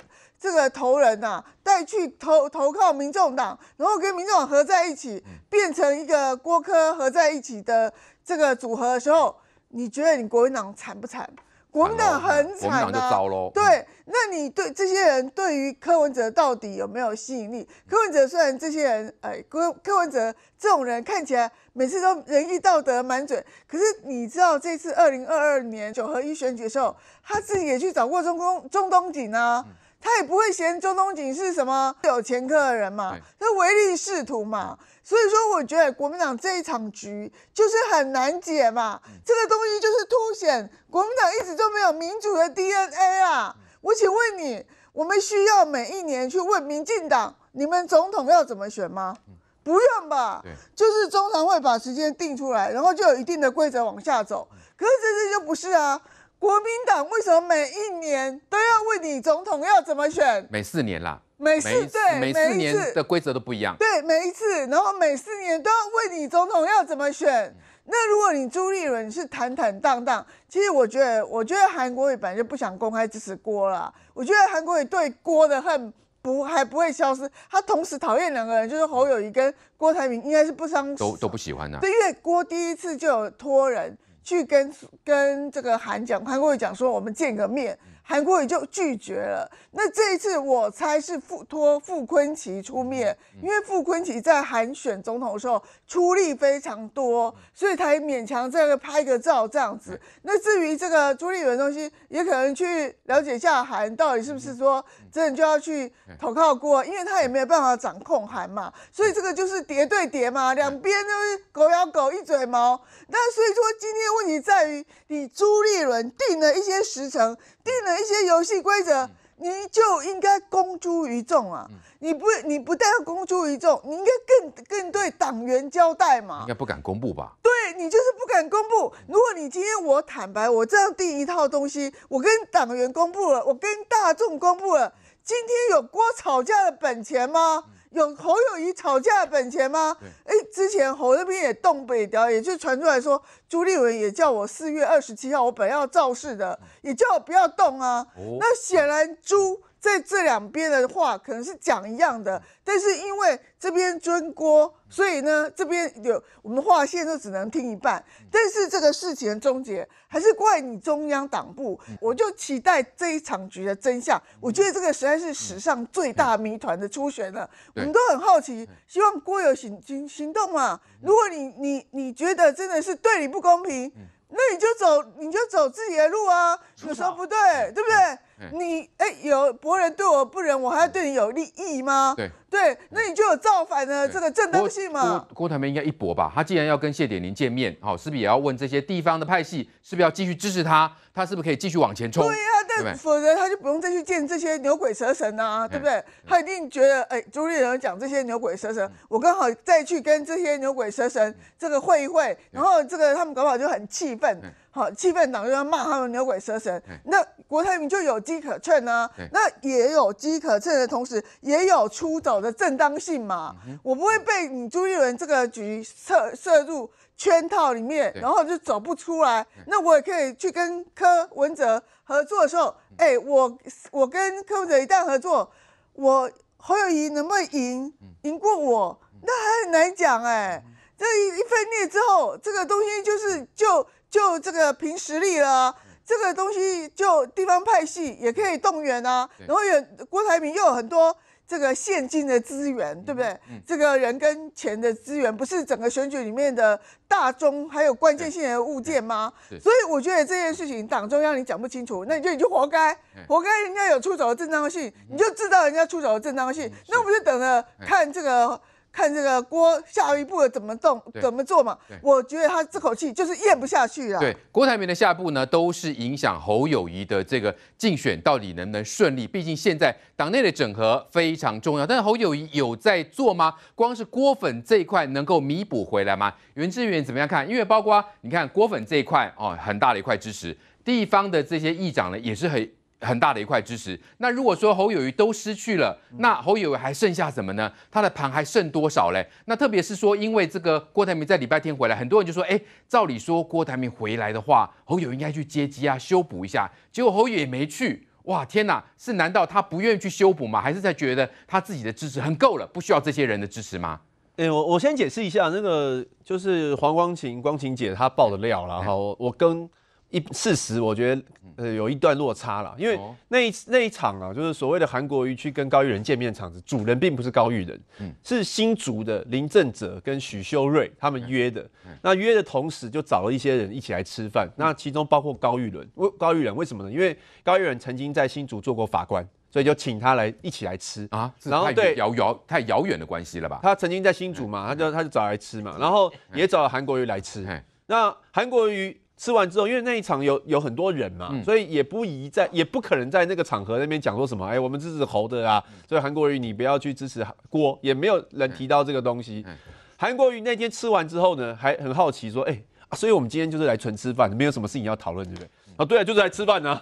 Speaker 5: 这个头人呐，带去投投靠民众党，然后跟民众党合在一起，变成一个郭科合在一起的这个组合的时候，你觉得你国民党惨不惨？国民党很惨啊！糟喽。对，那你对这些人对于柯文哲到底有没有吸引力？柯文哲虽然这些人，哎，柯柯文哲这种人看起来每次都仁义道德满嘴，可是你知道这次二零二二年九合一选举的时候，他自己也去找过中中东警啊。他也不会嫌中东警是什么有前科的人嘛？他唯利是图嘛？所以说，我觉得国民党这一场局就是很难解嘛。这个东西就是凸显国民党一直都没有民主的 DNA 啊！我请问你，我们需要每一年去问民进党，你们总统要怎么选吗？不用吧？就是中常会把时间定出来，然后就有一定的规则往下走。可是这次就不是啊。国民党为什么每一年都要问你总统要怎么选？
Speaker 1: 每四年啦，每四对，每四年的规则都不一样。
Speaker 5: 对，每一次，然后每四年都要问你总统要怎么选。那如果你朱立伦是坦坦荡荡，其实我觉得，我觉得韩国瑜本来就不想公开支持郭了。我觉得韩国瑜对郭的恨不还不会消失，他同时讨厌两个人，就是侯友谊跟郭台铭，应该是不相
Speaker 1: 都都不喜欢的。对，因
Speaker 5: 为郭第一次就有托人。去跟跟这个韩讲，韩国会讲说，我们见个面。韩国瑜就拒绝了。那这一次我猜是傅托傅坤奇出面，因为傅坤奇在韩选总统的时候出力非常多，所以才勉强这个拍个照这样子。那至于这个朱立伦东西，也可能去了解一下韩到底是不是说真的就要去投靠过，因为他也没有办法掌控韩嘛，所以这个就是叠对叠嘛，两边都是狗咬狗一嘴毛。但所以说今天问题在于，你朱立伦定了一些时程，定了。一些游戏规则，你就应该公诸于众啊！你不，你不但要公诸于众，你应该更更对党员交代嘛。应
Speaker 1: 该不敢公布吧？
Speaker 5: 对你就是不敢公布。如果你今天我坦白，我这样定一套东西，我跟党员公布了，我跟大众公布了，今天有锅吵架的本钱吗？有侯友谊吵架的本钱吗？哎，之前侯那边也动北调，也就传出来说朱立文也叫我四月二十七号，我本来要造势的，也叫我不要动啊。那显然朱。在这两边的话，可能是讲一样的，但是因为这边尊郭，所以呢，这边有我们画线都只能听一半。但是这个事情的终结，还是怪你中央党部。我就期待这一场局的真相。我觉得这个实在是史上最大谜团的初选了，我们都很好奇。希望郭有行行行动嘛。如果你你你觉得真的是对你不公平，那你就走你就走自己的路啊。有时候不对，对不对？你哎，有伯人对我不仁，我还要对你有利益吗？对对，那你就有造反的这个正当性吗？
Speaker 1: 郭台铭应该一搏吧，他既然要跟谢点林见面，好，是不是也要问这些地方的派系，是不是要继续支持他？他是不是可以继续往前冲？对呀，对
Speaker 5: 否则他就不用再去见这些牛鬼蛇神呐，对不对？他一定觉得，哎，朱立伦讲这些牛鬼蛇神，我刚好再去跟这些牛鬼蛇神这个会一会，然后这个他们搞不好就很气愤。好，气分党就要骂他们牛鬼蛇神，那国泰民就有机可乘呢。那也有机可乘的同时，也有出走的正当性嘛。我不会被你朱一伦这个局设设入圈套里面，然后就走不出来。那我也可以去跟柯文哲合作的时候，哎，我我跟柯文哲一旦合作，我侯友谊能不能赢赢过我，那还很难讲哎。这一分裂之后，这个东西就是就。就这个凭实力了，这个东西就地方派系也可以动员啊，然后有郭台铭又有很多这个现金的资源，对不对？这个人跟钱的资源不是整个选举里面的大宗，还有关键性的物件吗？所以我觉得这件事情党中央你讲不清楚，那你就你就活该，活该人家有出手的正当性，你就知道人家出手的正当性，那不就等着看这个。看这个郭下一步怎么动怎么做嘛？我觉得他这口气就是咽不下去了。对，
Speaker 1: 郭台铭的下一步呢，都是影响侯友谊的这个竞选到底能不能顺利。毕竟现在党内的整合非常重要，但是侯友谊有在做吗？光是郭粉这一块能够弥补回来吗？袁志远怎么样看？因为包括你看郭粉这一块哦，很大的一块支持，地方的这些议长呢也是很。很大的一块支持。那如果说侯友谊都失去了，那侯友谊还剩下什么呢？他的盘还剩多少嘞？那特别是说，因为这个郭台铭在礼拜天回来，很多人就说：“哎，照理说郭台铭回来的话，侯友应该去接机啊，修补一下。”结果侯友也没去。哇，天哪！是难道他不愿意去修补吗？还是在觉得他自己的支持很够了，不需要这些人的支持吗？
Speaker 6: 哎，我我先解释一下，那个就是黄光琴光琴姐她爆的料了哈。我我跟。一事实，我觉得呃有一段落差了，因为那那一场啊，就是所谓的韩国瑜去跟高玉仁见面场子，主人并不是高玉嗯、是新竹的林正哲跟许修瑞他们约的。那约的同时，就找了一些人一起来吃饭，那其中包括高玉伦。为高玉伦为什么呢？因为高玉伦曾经在新竹做过法官，所以就请他来一起来吃啊。然后对遥遥太遥
Speaker 1: 远的关系了吧？他曾
Speaker 6: 经在新竹嘛，他就他就找来吃嘛，然后也找了韩国瑜来吃。那韩国瑜。吃完之后，因为那一场有有很多人嘛，所以也不宜在，也不可能在那个场合那边讲说什么。哎，我们支持侯的啊，所以韩国瑜你不要去支持郭。也没有人提到这个东西。韩国瑜那天吃完之后呢，还很好奇说，哎，所以我们今天就是来纯吃饭，没有什么事情要讨论对不对？啊，对啊，就是来吃饭呢。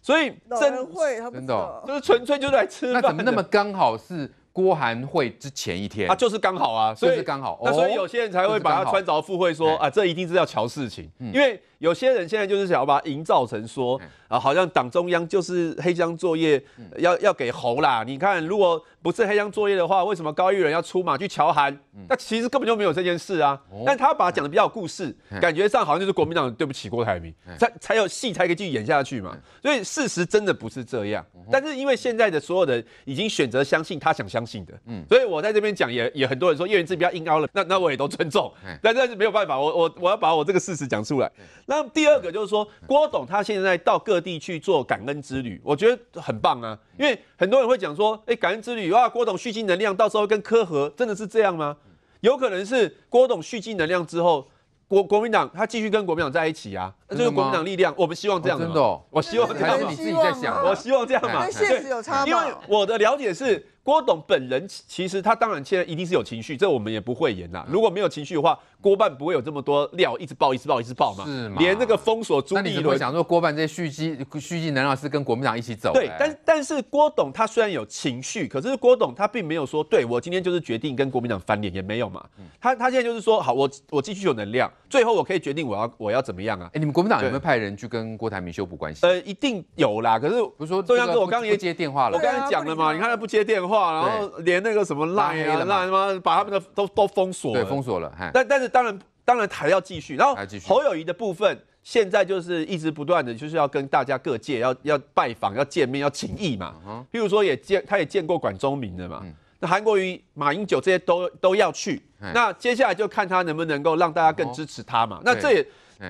Speaker 1: 所以真真的就是纯粹就是来吃饭。那怎么那么刚好是？郭含会之前一天，他就是刚好啊，所以刚好，那所以有些人才会把他穿
Speaker 6: 着赴会，说啊，这一定是要瞧事情，因为有些人现在就是想要把它营造成说啊，好像党中央就是黑箱作业，要要给猴啦。你看，如果。不是黑箱作业的话，为什么高玉人要出马去乔韩？那其实根本就没有这件事啊。但他把它讲的比较有故事，感觉上好像就是国民党对不起郭台铭，才才有戏，才可以继续演下去嘛。所以事实真的不是这样。但是因为现在的所有人已经选择相信他想相信的，所以我在这边讲也也很多人说叶仁志比较硬凹了，那那我也都尊重。但但是没有办法，我我我要把我这个事实讲出来。那第二个就是说，郭董他现在到各地去做感恩之旅，我觉得很棒啊。因为很多人会讲说，哎，感恩之旅。有啊，郭董蓄积能量，到时候跟柯和真的是这样吗？有可能是郭董蓄积能量之后，国国民党他继续跟国民党在一起啊，就是国民党力量。我们希望这样，真的，我希望这样。你自己在想，我希望这样嘛。对，因为我的了解是。郭董本人其实他当然现在一定是有情绪，这我们也不会言呐。如果没有情绪的话，郭办不会有这
Speaker 1: 么多料，一直爆一直爆一直爆嘛。是嘛？连那个封锁朱一伦，想说郭办这些蓄积蓄积能量是跟国民党一起走。对，
Speaker 6: 但但是郭董他虽然有情绪，可是郭董他并没有说对我今天就是决定跟国民党翻脸也没有嘛。他他现在就是说好我我继续有能量，最后我可以决定我要我要怎么样啊？哎，你们国民党有没有派人去跟郭台铭修补关系？呃，一定有啦。可是不是说周扬哥我刚刚也接电话了，我刚才讲了嘛，你看他不接电。话，然后连那个什么赖啊，赖他妈把他们的都都封锁了，封锁了。但但是当然当然还要继续，然后侯友谊的部分现在就是一直不断的就是要跟大家各界要要拜访、要见面、要情谊嘛。譬如说也见他也见过管中明的嘛，那韩国瑜、马英九这些都都要去。那接下来就看他能不能够让大家更支持他嘛。那这也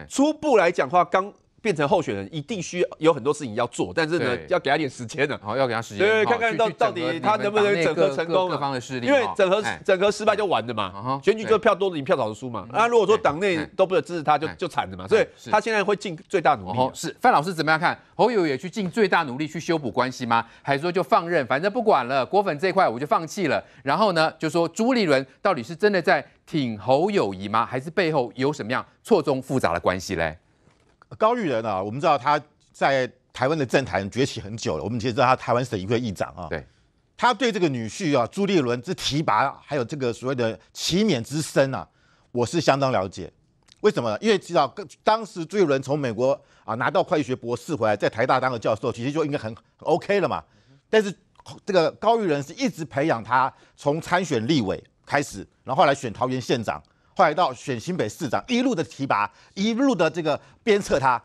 Speaker 6: 初步来讲话刚。变成候选人一定需要有很多事情要做，但是呢，要给他点时间的，好，要给他时间，对，看看到到底他能不能整合成功各方的势力，因为整合整合失败就完了嘛，选举就票多的赢，票少就输嘛。那如果说党
Speaker 1: 内都不能支持他，就就惨了嘛。所以他现在会尽最大努力。是范老师怎么样看？侯友也去尽最大努力去修补关系吗？还是说就放任，反正不管了？国粉这块我就放弃了。然后呢，就说朱立伦到底是真的在挺侯友谊吗？还是背后有
Speaker 7: 什么样错综复杂的关系嘞？高玉仁啊，我们知道他在台湾的政坛崛起很久了。我们其实知道他台湾省议会议长啊，对，他对这个女婿啊朱立伦之提拔，还有这个所谓的奇勉之身啊，我是相当了解。为什么？因为知道当时朱立伦从美国啊拿到会计学博士回来，在台大当个教授，其实就应该很 OK 了嘛。但是这个高玉仁是一直培养他从参选立委开始，然后来选桃园县长。快到选新北市长，一路的提拔，一路的这个鞭策他。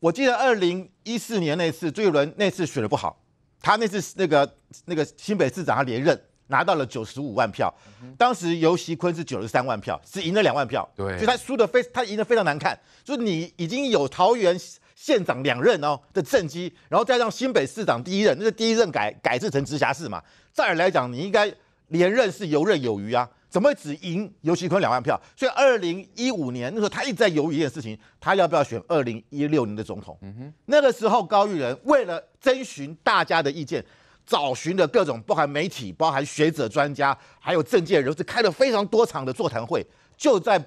Speaker 7: 我记得二零一四年那次，朱一伦那次选的不好，他那次那个那个新北市长他连任拿到了九十五万票，当时尤熙坤是九十三万票，是赢了两万票，对，以他输的非他赢的非常难看。就是你已经有桃园县长两任哦的政绩，然后再让新北市长第一任，那是第一任改改制成直辖市嘛，再来讲你应该连任是游刃有余啊。怎么只赢尤溪坤两万票？所以二零一五年那时候，他一直在犹豫一件事情：他要不要选二零一六年的总统？嗯哼。那个时候，高玉仁为了征询大家的意见，找寻了各种包含媒体、包含学者、专家，还有政界人士，开了非常多场的座谈会。就在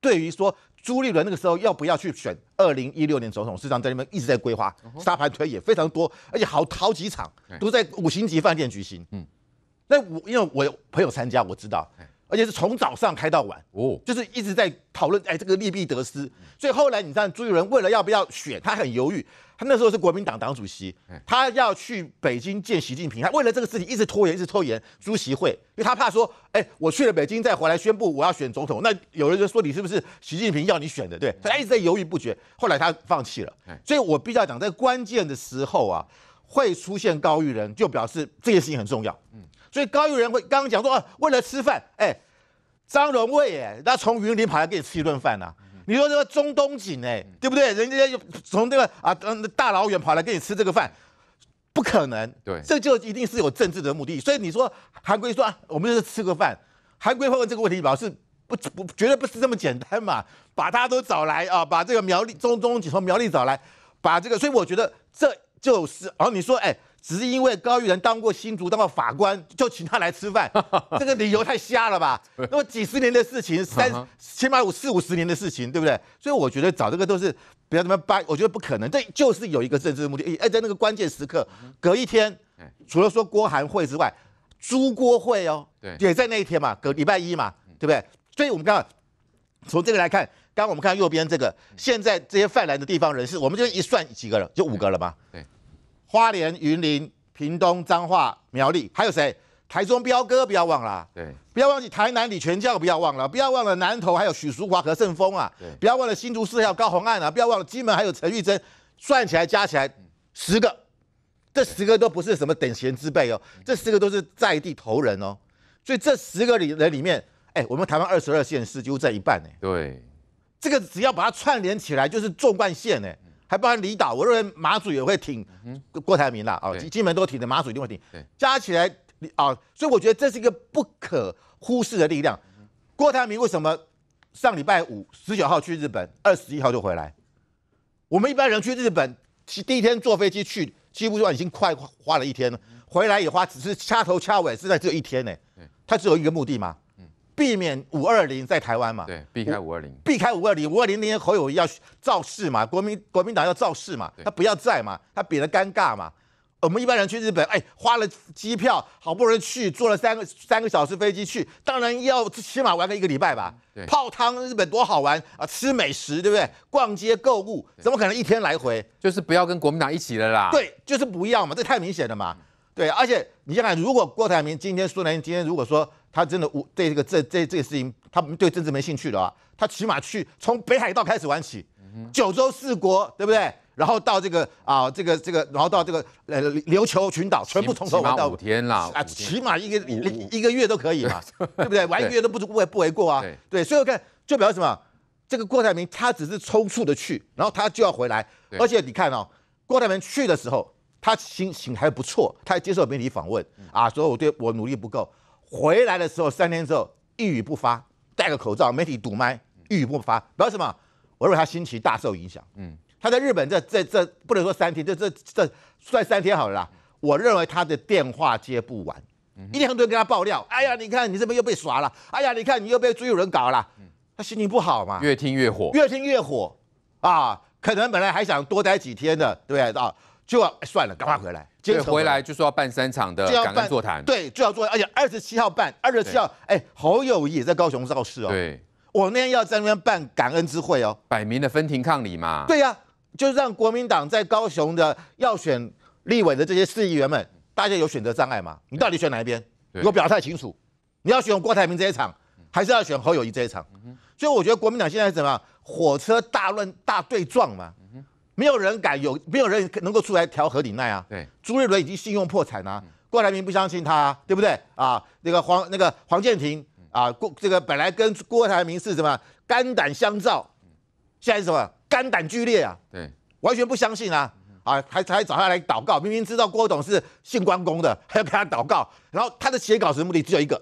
Speaker 7: 对于说朱立伦那个时候要不要去选二零一六年总统，市上在那边一直在规划、沙盘推演非常多，而且好好几场都在五星级饭店举行。嗯，那我因为我有朋友参加，我知道。而且是从早上开到晚，哦，就是一直在讨论，哎，这个利弊得失。所以后来，你知道，朱云伦为了要不要选，他很犹豫。他那时候是国民党党主席，他要去北京见习近平，他为了这个事情一直拖延，一直拖延朱席会，因为他怕说，哎，我去了北京再回来宣布我要选总统，那有人就说你是不是习近平要你选的？对，他一直在犹豫不决。后来他放弃了。所以我必须要讲，在关键的时候啊，会出现高玉人，就表示这件事情很重要。嗯。所以，高有人会刚刚讲说，啊，为了吃饭，哎，张荣卫，哎，他从云林跑来给你吃一顿饭呐？你说这个中东锦哎，对不对？人家又从这个啊，嗯，大老远跑来给你吃这个饭，不可能。对，这就一定是有政治的目的。所以你说，韩国说，啊，我们就是吃个饭，韩国会问这个问题，表示不不，绝对不是这么简单嘛。把他都找来啊，把这个苗栗中东景从苗栗找来，把这个，所以我觉得这就是。然后你说，哎。只是因为高玉仁当过新竹当过法官，就请他来吃饭，这个理由太瞎了吧？那么几十年的事情，三 起码有四五十年的事情，对不对？所以我觉得找这个都是不要那么掰，我觉得不可能。这就是有一个政治目的。哎，在那个关键时刻，隔一天，除了说郭寒会之外，朱郭会哦，对，也在那一天嘛，隔礼拜一嘛，对不对？所以我们刚刚从这个来看，刚刚我们看右边这个，现在这些泛蓝的地方人士，我们就一算几个人，就五个了吧，对。花莲、云林、屏东、彰化、苗栗，还有谁？台中彪哥，不要忘了。对，不要忘记台南李全教，不要忘了，不要忘了南投还有许淑华和盛峰啊。不要忘了新竹四校高红案啊，不要忘了金门还有陈玉珍。算起来加起来十个，这十个都不是什么等闲之辈哦，这十个都是在地头人哦。所以这十个里人里面，哎，我们台湾二十二县市就在一半呢，对，这个只要把它串联起来，就是纵贯线呢，还包含离岛，我认为马祖也会挺郭台铭啦，啊，金门都挺的，马祖一定会挺。对，加起来啊，所以我觉得这是一个不可忽视的力量。郭台铭为什么上礼拜五十九号去日本，二十一号就回来？我们一般人去日本，第一天坐飞机去，几乎就已经快花了一天了，回来也花，只是掐头掐尾，是在只有一天呢。他只有一个目的嘛。避免五二零在台湾嘛？对，避开五二零，避开五二零。五二零那天，侯友要造势嘛，国民国民党要造势嘛，他不要在嘛，他比得尴尬嘛。我们一般人去日本，哎，花了机票，好不容易去，坐了三个三个小时飞机去，当然要起码玩个一个礼拜吧。对，泡汤，日本多好玩啊，吃美食，对不对？逛街购物，怎么可能一天来回？就是不要跟国民党一起了啦。对，就是不要嘛，这太明显了嘛。对，而且你想看，如果郭台铭今天、苏南今天如果说。他真的无对这个这这这个事情，他们对政治没兴趣的啊。他起码去从北海道开始玩起，九州四国，对不对？然后到这个啊，这个这个，然后到这个呃琉球群岛，全部从头玩到。天啦！啊，起码一个一个月都可以嘛，对不对？玩一个月都不不不为过啊。对，所以我看就表示什么，这个郭台铭他只是匆匆的去，然后他就要回来。而且你看哦，郭台铭去的时候，他心情还不错，他还接受媒体访问啊，说我对我努力不够。回来的时候，三天之后一语不发，戴个口罩，媒体堵麦，一语不发。表要什么，我认为他心情大受影响。嗯，他在日本这这这不能说三天，这这这算三天好了。我认为他的电话接不完，一多人跟他爆料。哎呀，你看你这边又被耍了。哎呀，你看你又被追有人搞了。他心情不好嘛？越听越火，越听越火啊！可能本来还想多待几天的，不对啊。就要算了，赶快回来。着回来就说要办三场的感恩座谈。对，就要做，而且二十七号办，二十七号哎，侯友谊在高雄造事哦。对，我那天要在那边办感恩之会哦，摆明了分庭抗礼嘛。对呀，就是让国民党在高雄的要选立委的这些市议员们，大家有选择障碍吗？你到底选哪一边？你给我表态清楚。你要选郭台铭这一场，还是要选侯友谊这一场？所以我觉得国民党现在怎么样？火车大乱，大对撞嘛。没有人敢有，没有人能够出来调和李奈啊。对，朱瑞伦已经信用破产了，郭台铭不相信他，对不对啊？那个黄那个黄建庭啊，郭这个本来跟郭台铭是什么肝胆相照，现在是什么肝胆俱裂啊？对，完全不相信啊！啊，还还找他来祷告，明明知道郭董是信关公的，还要给他祷告。然后他的写稿时目的只有一个。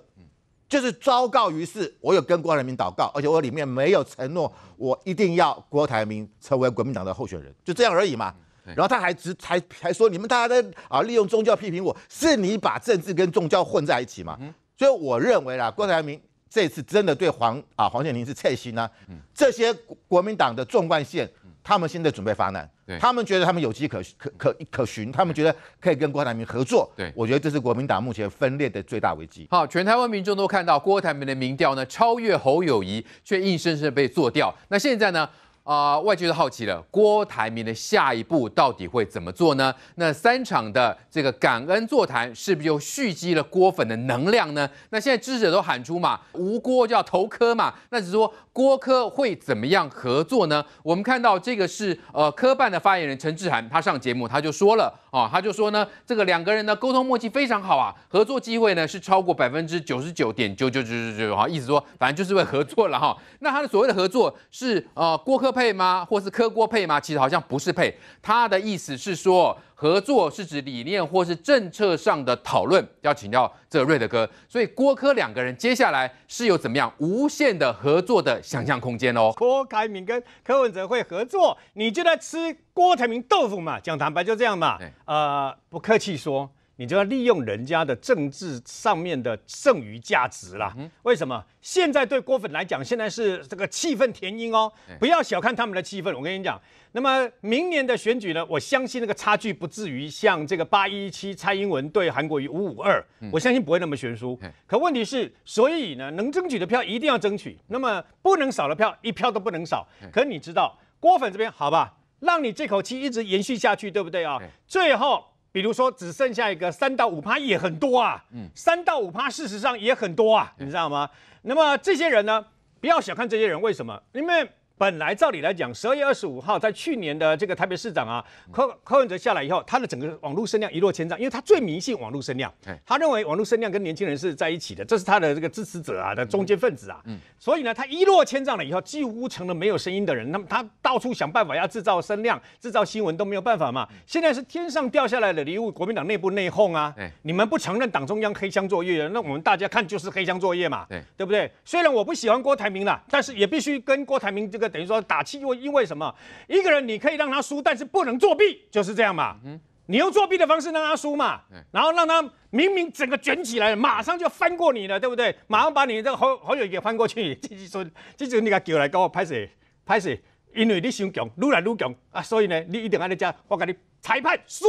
Speaker 7: 就是昭告于世，我有跟郭台铭祷告，而且我里面没有承诺，我一定要郭台铭成为国民党的候选人，就这样而已嘛。然后他还直还还说，你们大家在啊利用宗教批评我，是你把政治跟宗教混在一起嘛？所以我认为啦，郭台铭这次真的对黄啊黄健林是撤薪啦，这些国民党的纵贯线他们现在准备发难，他们觉得他们有机可可可可循，他们觉得可以跟郭台铭合作。对我觉得这是国民党目前分裂的最大危
Speaker 1: 机。好，全台湾民众都看到郭台铭的民调呢，超越侯友谊，却硬生生被做掉。那现在呢？啊，外界都好奇了，郭台铭的下一步到底会怎么做呢？那三场的这个感恩座谈，是不是又蓄积了郭粉的能量呢？那现在持者都喊出嘛，无郭叫投科嘛，那只是说郭科会怎么样合作呢？我们看到这个是呃科办的发言人陈志涵，他上节目他就说了哦，他就说呢，这个两个人的沟通默契非常好啊，合作机会呢是超过百分之九十九点九九九九九哈，意思说反正就是会合作了哈。那他的所谓的合作是呃郭科。配吗？或是柯郭配吗？其实好像不是配，他的意思是说合作是指理念或是政策上的讨论，要请教这瑞德哥。所以郭柯两个人接下来是有怎么样无限的合作的想象空间哦。
Speaker 3: 郭台铭跟柯文哲会合作，你就在吃郭台铭豆腐嘛？讲坦白就这样嘛，呃，不客气说。你就要利用人家的政治上面的剩余价值啦。为什么？现在对郭粉来讲，现在是这个气氛填膺哦。不要小看他们的气氛。我跟你讲，那么明年的选举呢？我相信那个差距不至于像这个八一七蔡英文对韩国瑜五五二，我相信不会那么悬殊。可问题是，所以呢，能争取的票一定要争取。那么不能少的票一票都不能少。可你知道郭粉这边好吧？让你这口气一直延续下去，对不对啊？最后。比如说，只剩下一个三到五趴也很多啊，嗯，三到五趴事实上也很多啊，你知道吗？那么这些人呢，不要小看这些人，为什么？因为。本来照理来讲，十二月二十五号，在去年的这个台北市长啊，柯柯文哲下来以后，他的整个网络声量一落千丈，因为他最迷信网络声量，他认为网络声量跟年轻人是在一起的，这是他的这个支持者啊的中间分子啊，所以呢，他一落千丈了以后，几乎成了没有声音的人。那么他到处想办法要制造声量，制造新闻都没有办法嘛。现在是天上掉下来的礼物，国民党内部内讧啊，你们不承认党中央黑箱作业，那我们大家看就是黑箱作业嘛，对不对？虽然我不喜欢郭台铭了，但是也必须跟郭台铭这个。等于说打气，因为因为什么？一个人你可以让他输，但是不能作弊，就是这样嘛。嗯，你用作弊的方式让他输嘛，然后让他明明整个卷起来马上就翻过你了，对不对？马上把你这个好好友给翻过去，继续说，继续那个叫来跟我拍水拍水，因为你想强越来越强啊，所以呢，你一定还在家，我给你裁判输，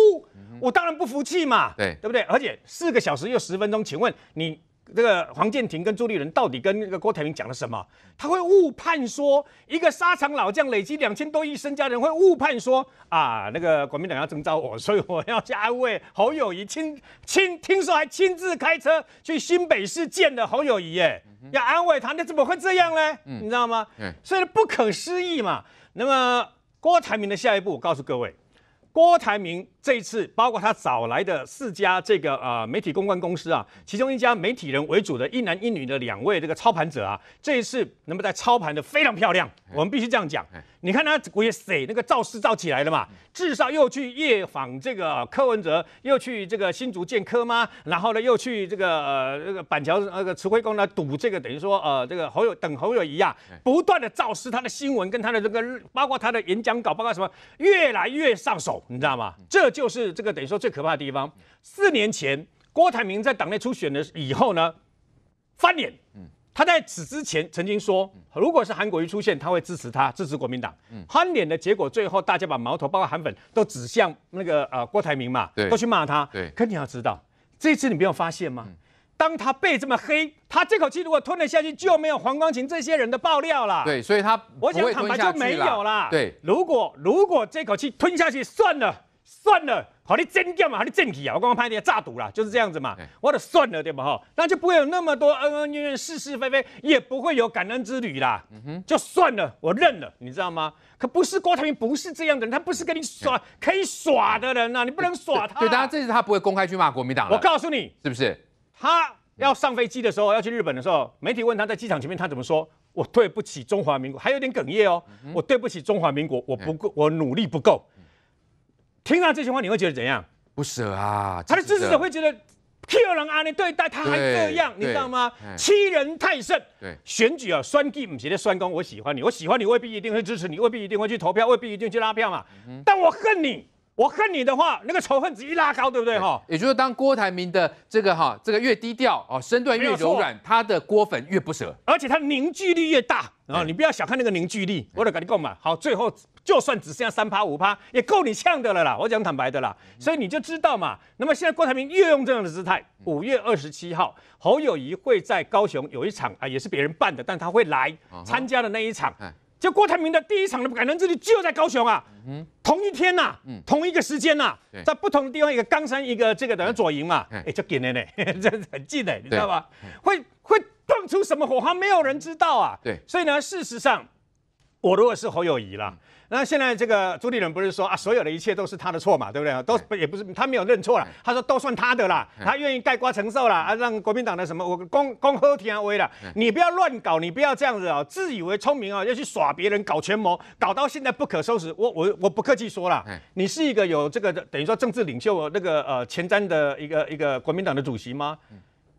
Speaker 3: 我当然不服气嘛，对对不对？而且四个小时又十分钟，请问你？这个黄建庭跟朱立伦到底跟那个郭台铭讲了什么？他会误判说一个沙场老将累积两千多亿身家的人会误判说啊，那个国民党要征召我，所以我要去安慰侯友谊亲亲，听说还亲自开车去新北市见了侯友谊，哎，要安慰他，那怎么会这样呢？你知道吗？嗯，所以不可思议嘛。那么郭台铭的下一步，我告诉各位。郭台铭这次，包括他找来的四家这个呃媒体公关公司啊，其中一家媒体人为主的，一男一女的两位这个操盘者啊，这一次能么在操盘的非常漂亮，我们必须这样讲。你看他我也谁那个造势造起来了嘛，至少又去夜访这个柯文哲，又去这个新竹见柯妈，然后呢又去这个呃这个板桥那个慈惠宫呢堵这个等于说呃这个侯友等侯友宜啊，不断的造势，他的新闻跟他的这个包括他的演讲稿，包括什么越来越上手。你知道吗？这就是这个等于说最可怕的地方。四年前，郭台铭在党内初选的以后呢，翻脸。他在此之前曾经说，如果是韩国瑜出现，他会支持他，支持国民党。翻脸的结果，最后大家把矛头，包括韩粉，都指向那个呃郭台铭嘛，都去骂他。对，可你要知道，这次你没有发现吗？当他背这么黑，他这口气如果吞了下去，就没有黄光琴这些人的爆料了。对，所以他我想坦白就没有了。对，如果如果这口气吞下去，算了算了，好，你真干嘛？你真去啊！我刚刚拍你炸赌啦，就是这样子嘛。我得算了，对吧？哈？那就不会有那么多恩恩怨怨、是是非非，也不会有感恩之旅啦。嗯哼，就算了，我认了，你知道吗？可不是郭台铭不是这样的人，他不是跟你耍可以耍的人呐，你不能耍他。对，当然这次他不会公开去骂国民党。我告诉你，是不是？他要上飞机的时候，要去日本的时候，媒体问他在机场前面，他怎么说？我对不起中华民国，还有点哽咽哦。我对不起中华民国，我不够，我努力不够。听到这些话，你会觉得怎样？不舍啊。他的支持者会觉得，欺人阿，你对待他还这样，你知道吗？欺人太甚。对，选举啊，酸计唔行的，酸攻我喜欢你，我喜欢你未必一定会支持你，未必一定会去投票，未必一定去拉票嘛。但我恨你。我恨你的话，那个仇恨值一拉高，对不对哈？也就是当郭台铭的这个哈，这个越低调哦，身
Speaker 1: 段越柔软，
Speaker 3: 他的郭粉越不舍，而且他凝聚力越大啊！你不要小看那个凝聚力，我得跟你讲嘛。好，最后就算只剩下三趴五趴，也够你呛的了啦。我讲坦白的啦，所以你就知道嘛。那么现在郭台铭越用这样的姿态，五月二十七号，侯友谊会在高雄有一场啊，也是别人办的，但他会来参加的那一场。就郭台铭的第一场的感人之地就在高雄啊，嗯，同一天呐，同一个时间呐，在不同的地方，一个冈山，一个这个等于左营嘛，哎，就近嘞，这很近的，你知道吧？会会蹦出什么火花，没有人知道啊。对，所以呢，事实上。我如果是侯友谊啦，那现在这个朱立伦不是说啊，所有的一切都是他的错嘛，对不对？都也不是他没有认错了，他说都算他的啦，他愿意盖瓜承受啦，啊，让国民党的什么我恭恭贺天威啦，你不要乱搞，你不要这样子哦，自以为聪明哦，要去耍别人搞权谋，搞到现在不可收拾。我我我不客气说了，你是一个有这个等于说政治领袖那个呃前瞻的一个一个国民党的主席吗？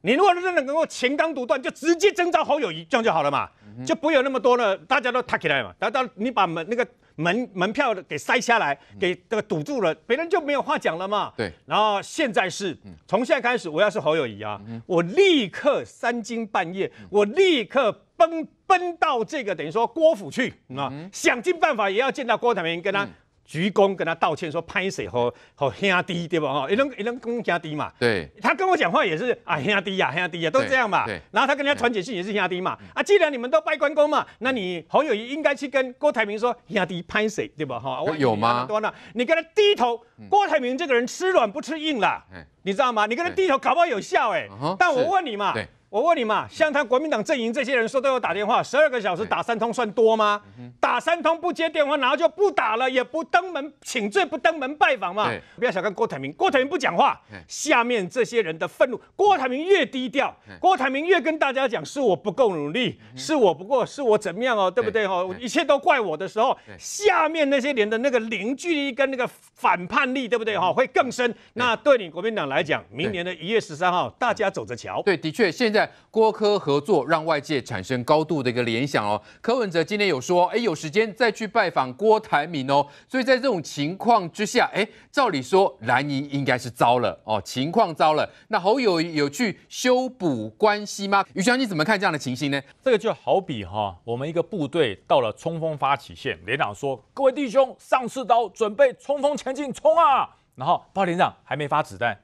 Speaker 3: 你如果真的能够情刚独断，就直接征召侯友谊这样就好了嘛，就会有那么多了，大家都踏起来嘛。然后你把门那个门门票给塞下来，给这个堵住了，别人就没有话讲了嘛。对。然后现在是，从现在开始，我要是侯友谊啊，我立刻三更半夜，我立刻奔奔到这个等于说郭府去啊，想尽办法也要见到郭台铭，跟他。鞠躬跟他道歉，说拍水和和兄弟对吧？哈，一人一人公兄弟嘛。对，他跟我讲话也是啊兄弟呀兄弟呀，都这样嘛。对。然后他跟人家传简讯也是兄弟嘛。啊，既然你们都拜关公嘛，那你侯友谊应该去跟郭台铭说兄弟拍水对吧？哈？有吗？多呢，你跟他低头，郭台铭这个人吃软不吃硬啦，你知道吗？你跟他低头搞不好有效哎。但我问你嘛。对。我问你嘛，像他国民党阵营这些人说都有打电话，十二个小时打三通算多吗？打三通不接电话，然后就不打了，也不登门请罪，不登门拜访嘛？不要小看郭台铭，郭台铭不讲话，下面这些人的愤怒，郭台铭越低调，郭台铭越跟大家讲是我不够努力，是我不过，是我怎么样哦，对不对哦？一切都怪我的时候，下面那些人的那个凝聚力跟那个反叛力，对不对哈？会更深。那对你国民党来讲，明年的一月十三号，大家走着瞧。对，的确
Speaker 1: 现在。郭科合作让外界产生高度的一个联想哦。柯文哲今天有说，哎，有时间再去拜访郭台铭哦。所以在这种情况之下，哎，照理说蓝营应该是糟了哦，情况糟了。那侯友有去修补关系吗？于翔，你怎么看这样的情形呢？这个就好比哈，我们一个部队到了冲
Speaker 4: 锋发起线，连长说：“各位弟兄，上刺刀，准备冲锋前进，冲啊！”然后，报好，连长还没发子弹，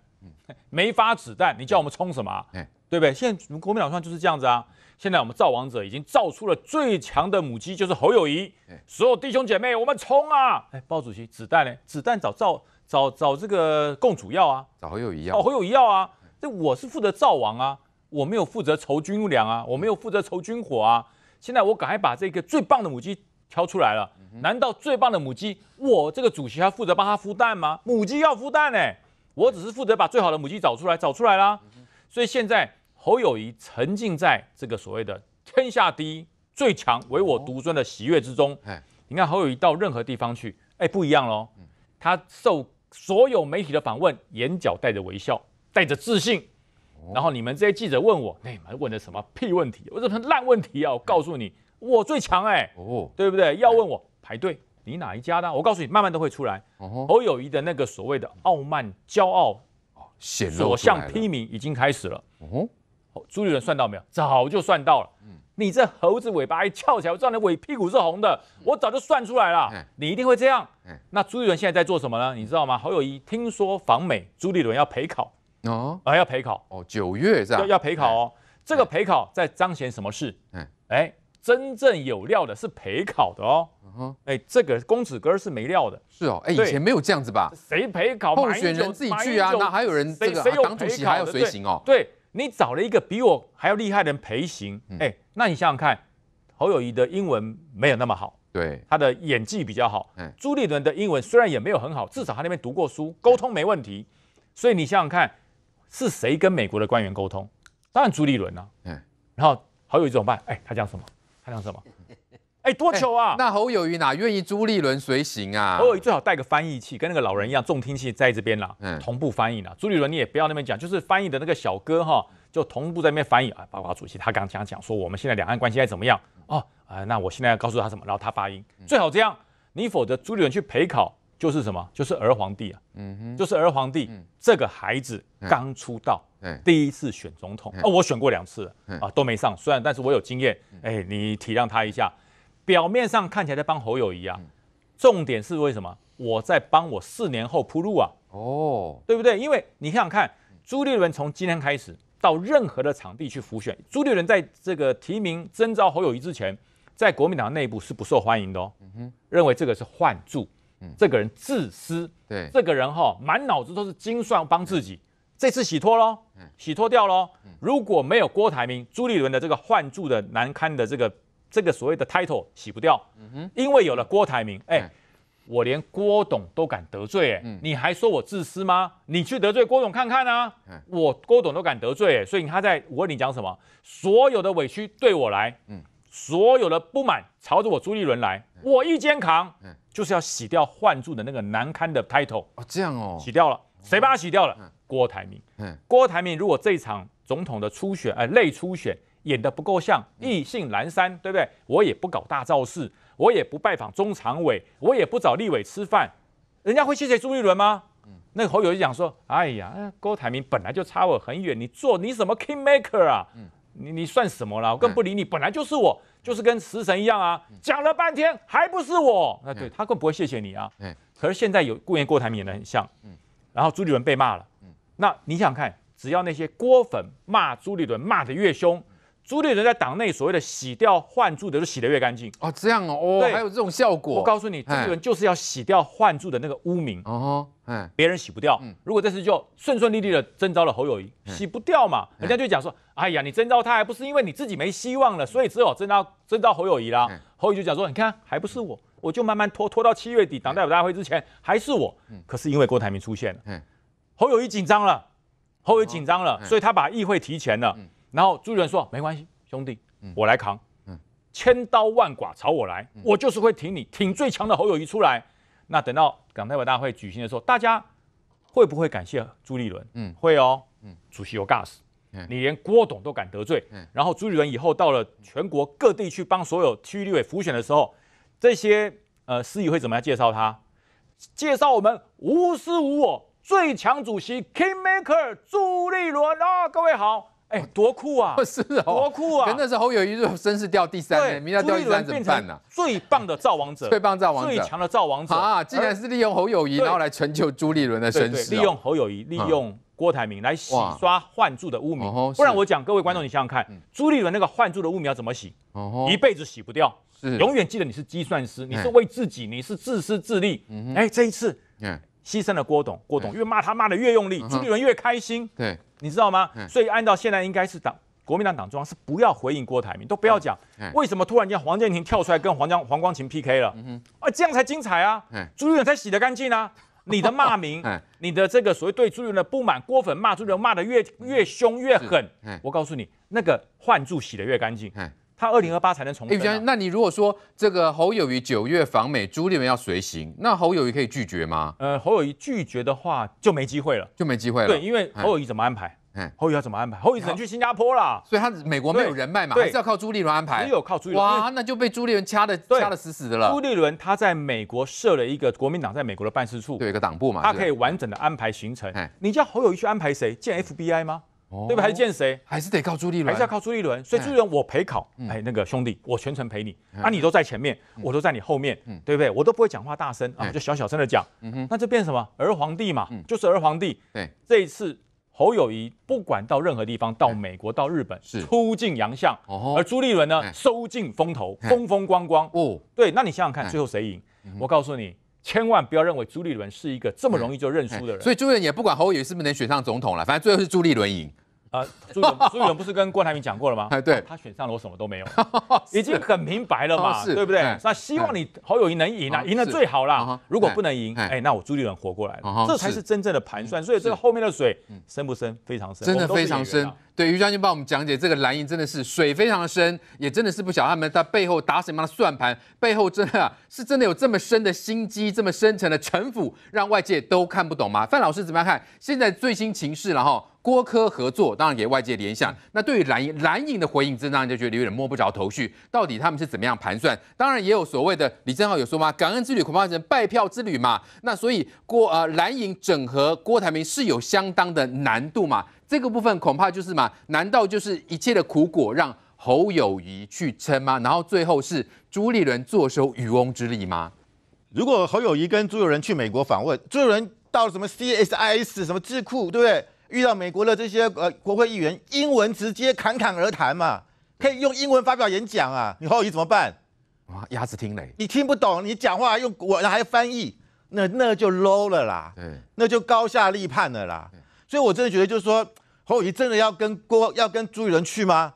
Speaker 4: 没发子弹，你叫我们冲什么？对不对？现在我们国民党算就是这样子啊！现在我们造王者已经造出了最强的母鸡，就是侯友谊。所有弟兄姐妹，我们冲啊！哎，鲍主席，子弹呢？子弹找赵，找找这个共主要啊，找侯友谊啊。侯友谊要啊！这我是负责造王啊，我没有负责筹军粮啊，我没有负责筹军火啊。现在我赶快把这个最棒的母鸡挑出来了。难道最棒的母鸡，我这个主席还负责帮他孵蛋吗？母鸡要孵蛋呢，我只是负责把最好的母鸡找出来，找出来啦。所以现在。侯友谊沉浸在这个所谓的天下第一、最强、唯我独尊的喜悦之中。你看侯友谊到任何地方去，哎不一样喽。他受所有媒体的访问，眼角带着微笑，带着自信。然后你们这些记者问我，哎，问的什么屁问题？我这很烂问题啊！告诉你，我最强哎，对不对？要问我排队，你哪一家呢？我告诉你，慢慢都会出来。侯友谊的那个所谓的傲慢、骄傲，
Speaker 1: 所向披
Speaker 4: 靡已经开始了。朱立伦算到没有？早就算到了。嗯，你这猴子尾巴一翘起来，我知道你尾屁股是红的，我早就算出来了。你一定会这样。那朱立伦现在在做什么呢？你知道吗？侯友谊听说访美，朱立伦要陪考哦，啊，要陪考哦。
Speaker 1: 九月是吧？要
Speaker 4: 陪考哦。这个陪考在彰显什么事？哎哎，真正有料的是陪考的哦。哎，这个公子哥是没料的。是哦，哎，以前没有这样子吧？谁陪考？候选人自己去啊？那还有人？这个党主席还要随行哦？对。你找了一个比我还要厉害的人陪行，哎，那你想想看，侯友谊的英文没有那么好，对，他的演技比较好。嗯，朱立伦的英文虽然也没有很好，至少他那边读过书，沟通没问题。所以你想想看，是谁跟美国的官员沟通？当然朱立伦啊，嗯，然后侯友谊怎么办？哎，他讲什么？他讲什么？
Speaker 1: 哎，多久啊！那侯友谊哪愿意朱立伦随行啊？侯友谊最好带个翻译器，跟那个老人一样，重听器在
Speaker 4: 这边嗯、同步翻译啦。朱立伦，你也不要那边讲，就是翻译的那个小哥哈，就同步在那边翻译啊。八卦主席，他刚讲讲说，我们现在两岸关系怎么样？哦，啊，那我现在要告诉他什么？然后他发音最好这样。你否则朱立伦去陪考，就是什么？就是儿皇帝啊，嗯哼，就是儿皇帝。这个孩子刚出道，嗯第一次选总统，哦、我选过两次啊，都没上。虽然，但是我有经验。哎，你体谅他一下。表面上看起来在帮侯友谊啊，重点是为什么？我在帮我四年后铺路啊，哦，对不对？因为你想想看，朱立伦从今天开始到任何的场地去浮选，朱立伦在这个提名征召侯友谊之前，在国民党内部是不受欢迎的哦，嗯哼，认为这个是换柱，嗯，这个人自私，对，这个人哈满脑子都是精算帮自己，这次洗脱喽，洗脱掉喽，如果没有郭台铭，朱立伦的这个换柱的难堪的这个。这个所谓的 title 洗不掉，因为有了郭台铭，哎，我连郭董都敢得罪，哎，你还说我自私吗？你去得罪郭董看看呢，我郭董都敢得罪，哎，所以他在我问你讲什么？所有的委屈对我来，嗯，所有的不满朝着我朱立伦来，我一肩扛，就是要洗掉换住的那个难堪的 title 哦，这样哦，洗掉了，谁把它洗掉了？郭台铭，郭台铭如果这场总统的初选，哎，内初选。演得不够像，意兴阑珊，对不对？我也不搞大造势，我也不拜访中常委，我也不找立委吃饭，人家会谢谢朱立伦吗？那个侯友就讲说，哎呀，郭台铭本来就差我很远，你做你什么 king maker 啊？你你算什么了？我更不理你，本来就是我，就是跟食神一样啊，讲了半天还不是我？那对他更不会谢谢你啊。可是现在有，顾然郭台铭演得很像，然后朱立伦被骂了，那你想看，只要那些郭粉骂朱立伦骂得越凶。朱立人在党内所谓的洗掉换柱的，就洗得越干净哦，
Speaker 1: 这样哦，哦，还有这种效
Speaker 4: 果。我告诉你，朱立人就是要洗掉换柱的那个污名哦，嗯，别人洗不掉。如果这次就顺顺利利的征召了侯友谊，洗不掉嘛，人家就讲说，哎呀，你征召他还不是因为你自己没希望了，所以只有征召征召侯友谊啦。侯友谊就讲说，你看，还不是我，我就慢慢拖拖到七月底党代表大会之前还是我，可是因为郭台铭出现了，侯友谊紧张了，侯友谊紧张了，所以他把议会提前了。然后朱立伦说：“没关系，兄弟，我来扛。嗯，千刀万剐朝我来，我就是会挺你，挺最强的侯友谊出来。那等到港代表大会举行的时候，大家会不会感谢朱立伦？嗯，会哦。嗯，主席有 gas，你连郭董都敢得罪。嗯，然后朱立伦以后到了全国各地去帮所有区立委服选的时候，这些呃司仪会怎么样介绍他？介绍我们无私无我最强主席 Kingmaker 朱立伦啊，各位好。”哎，多酷啊！是哦，多酷啊！真的是侯友谊真是掉第三，对，朱立伦怎么办呢？最棒的造王者，最棒造王者，最强的造王者啊！竟然是利用侯友谊，然后来成就朱
Speaker 1: 立伦的身世，利用侯友谊，利用
Speaker 4: 郭台铭来洗刷换柱的污名。不然我讲各位观众，你想想看，朱立伦那个换柱的污名要怎么洗？哦，一辈子洗不掉，永远记得你是计算师，你是为自己，你是自私自利。哎，这一次，嗯。牺牲了郭董，郭董因骂他骂的越用力，朱立伦越开心。对，你知道吗？所以按照现在应该是党国民党党中央是不要回应郭台铭，都不要讲为什么突然间黄建廷跳出来跟黄江黄光琴 PK 了，啊，这样才精彩啊！朱立伦才洗得干净啊！你的骂名，你的这个所谓对朱立伦不满，郭粉骂朱立伦骂的越越凶越狠，我告诉你，那个换柱洗的越干净。他二零二八才能重选。
Speaker 1: 那你如果说这个侯友谊九月访美，朱立伦要随行，那侯友谊可以拒绝吗？呃，侯友谊拒绝的话
Speaker 4: 就没机会了，就没机会了。对，因为侯友谊怎么安排？嗯，侯友谊要怎么安排？侯友谊只能去新加坡啦，所以，他美国没有人脉嘛，还是要靠朱立伦安排。只有靠朱立伦哇，
Speaker 1: 那就被朱立伦掐的掐的死
Speaker 4: 死的了。朱立伦他在美国设了一个国民党在美国的办事处，对，一个党部嘛，他可以完整的安排行程。你叫侯友谊去安排谁见 FBI 吗？对不？还见谁？还是得靠朱立伦，还是要靠朱立伦。所以朱立伦，我陪考，哎，那个兄弟，我全程陪你。啊，你都在前面，我都在你后面，对不对？我都不会讲话大声啊，就小小声的讲。那就变什么儿皇帝嘛，就是儿皇帝。对，这一次侯友谊不管到任何地方，到美国、到日本，出尽洋相。而朱立伦呢，收尽风头，风风光光。哦，对，那你想想看，最后谁赢？我告诉你。千万不要认为朱立伦是一个这么容易就认输的人。所以
Speaker 1: 朱立伦也不管侯友宜是不是能选上总统了，反正最后是朱立伦赢。啊，
Speaker 4: 朱 朱立伦不是跟郭
Speaker 1: 台铭讲过了吗？哎，对，
Speaker 4: 他选上了我什么都没有，
Speaker 1: 已经很明白了嘛，对不对？
Speaker 4: 那希望你侯友宜能赢啊，赢了最好啦。如果不能赢，哎，那我朱立伦活过来了，这才是真正的
Speaker 1: 盘算。所以这个后面的水深不深，非常深，真的非常深。对于将军帮我们讲解这个蓝影真的是水非常的深，也真的是不晓得他们在背后打什么样的算盘，背后真的啊是真的有这么深的心机，这么深沉的城府，让外界都看不懂吗？范老师怎么样看？现在最新情势然后郭柯合作当然给外界联想，那对于蓝影蓝影的回应，让人就觉得有点摸不着头绪，到底他们是怎么样盘算？当然也有所谓的李正浩有说吗？感恩之旅恐怕是拜票之旅嘛，那所以郭呃蓝影整合郭台铭是有相当的难度嘛。这个部分恐怕就是嘛？难道就是一切的苦果让侯友谊去撑吗？然后最后是朱立伦坐收渔
Speaker 7: 翁之利吗？如果侯友谊跟朱友仁去美国访问，朱友仁到什么 C S I S 什么智库，对不对？遇到美国的这些呃国会议员，英文直接侃侃而谈嘛，可以用英文发表演讲啊。你侯友谊怎么办
Speaker 1: 啊？鸭子听雷，
Speaker 7: 你听不懂，你讲话用我，还要翻译，那那就 low 了啦，对，那就高下立判了啦。所以，我真的觉得，就是说，侯宇真的要跟郭，要跟朱立伦去吗？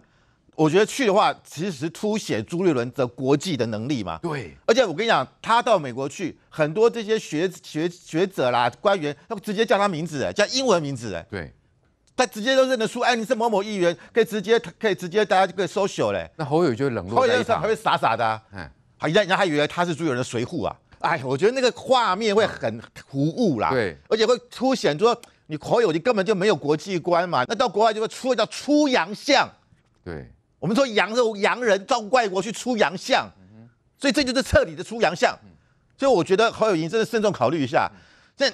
Speaker 7: 我觉得去的话，其实凸显朱立伦的国际的能力嘛。对。而且我跟你讲，他到美国去，很多这些学学学者啦、官员，他不直接叫他名字，叫英文名字。对。他直接都认得出，哎，你是某某议员，可以直接可以直接大家就可以 social 嘞。那侯宇就冷落侯场，还会傻傻的，嗯，还人家他以为他是朱立伦的随扈啊！哎，我觉得那个画面会很突兀啦。对。而且会凸显说。你侯友宜根本就没有国际观嘛，那到国外就会出叫出洋相。对，我们说洋肉洋人到外国去出洋相，所以这就是彻底的出洋相。所以我觉得侯友宜真的慎重考虑一下。这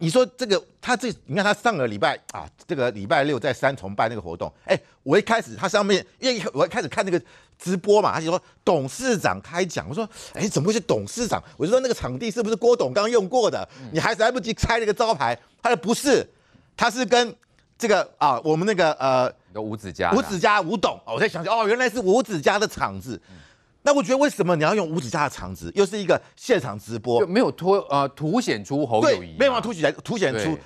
Speaker 7: 你说这个他这你看他上个礼拜啊，这个礼拜六在三重办那个活动，哎，我一开始他上面因为我一开始看那个。直播嘛，他就说董事长开讲，我说，哎，怎么会是董事长？我就说那个场地是不是郭董刚用过的？你还是来不及拆了个招牌？他说不是，他是跟这个啊，我们那个呃，五子家，五子家，五董。我在想起，哦，原来是五子家的场子。那我觉得为什么你要用五指家的场子？又是一个现场直播，没有突呃凸显出侯友谊，没有办法凸显出凸显出。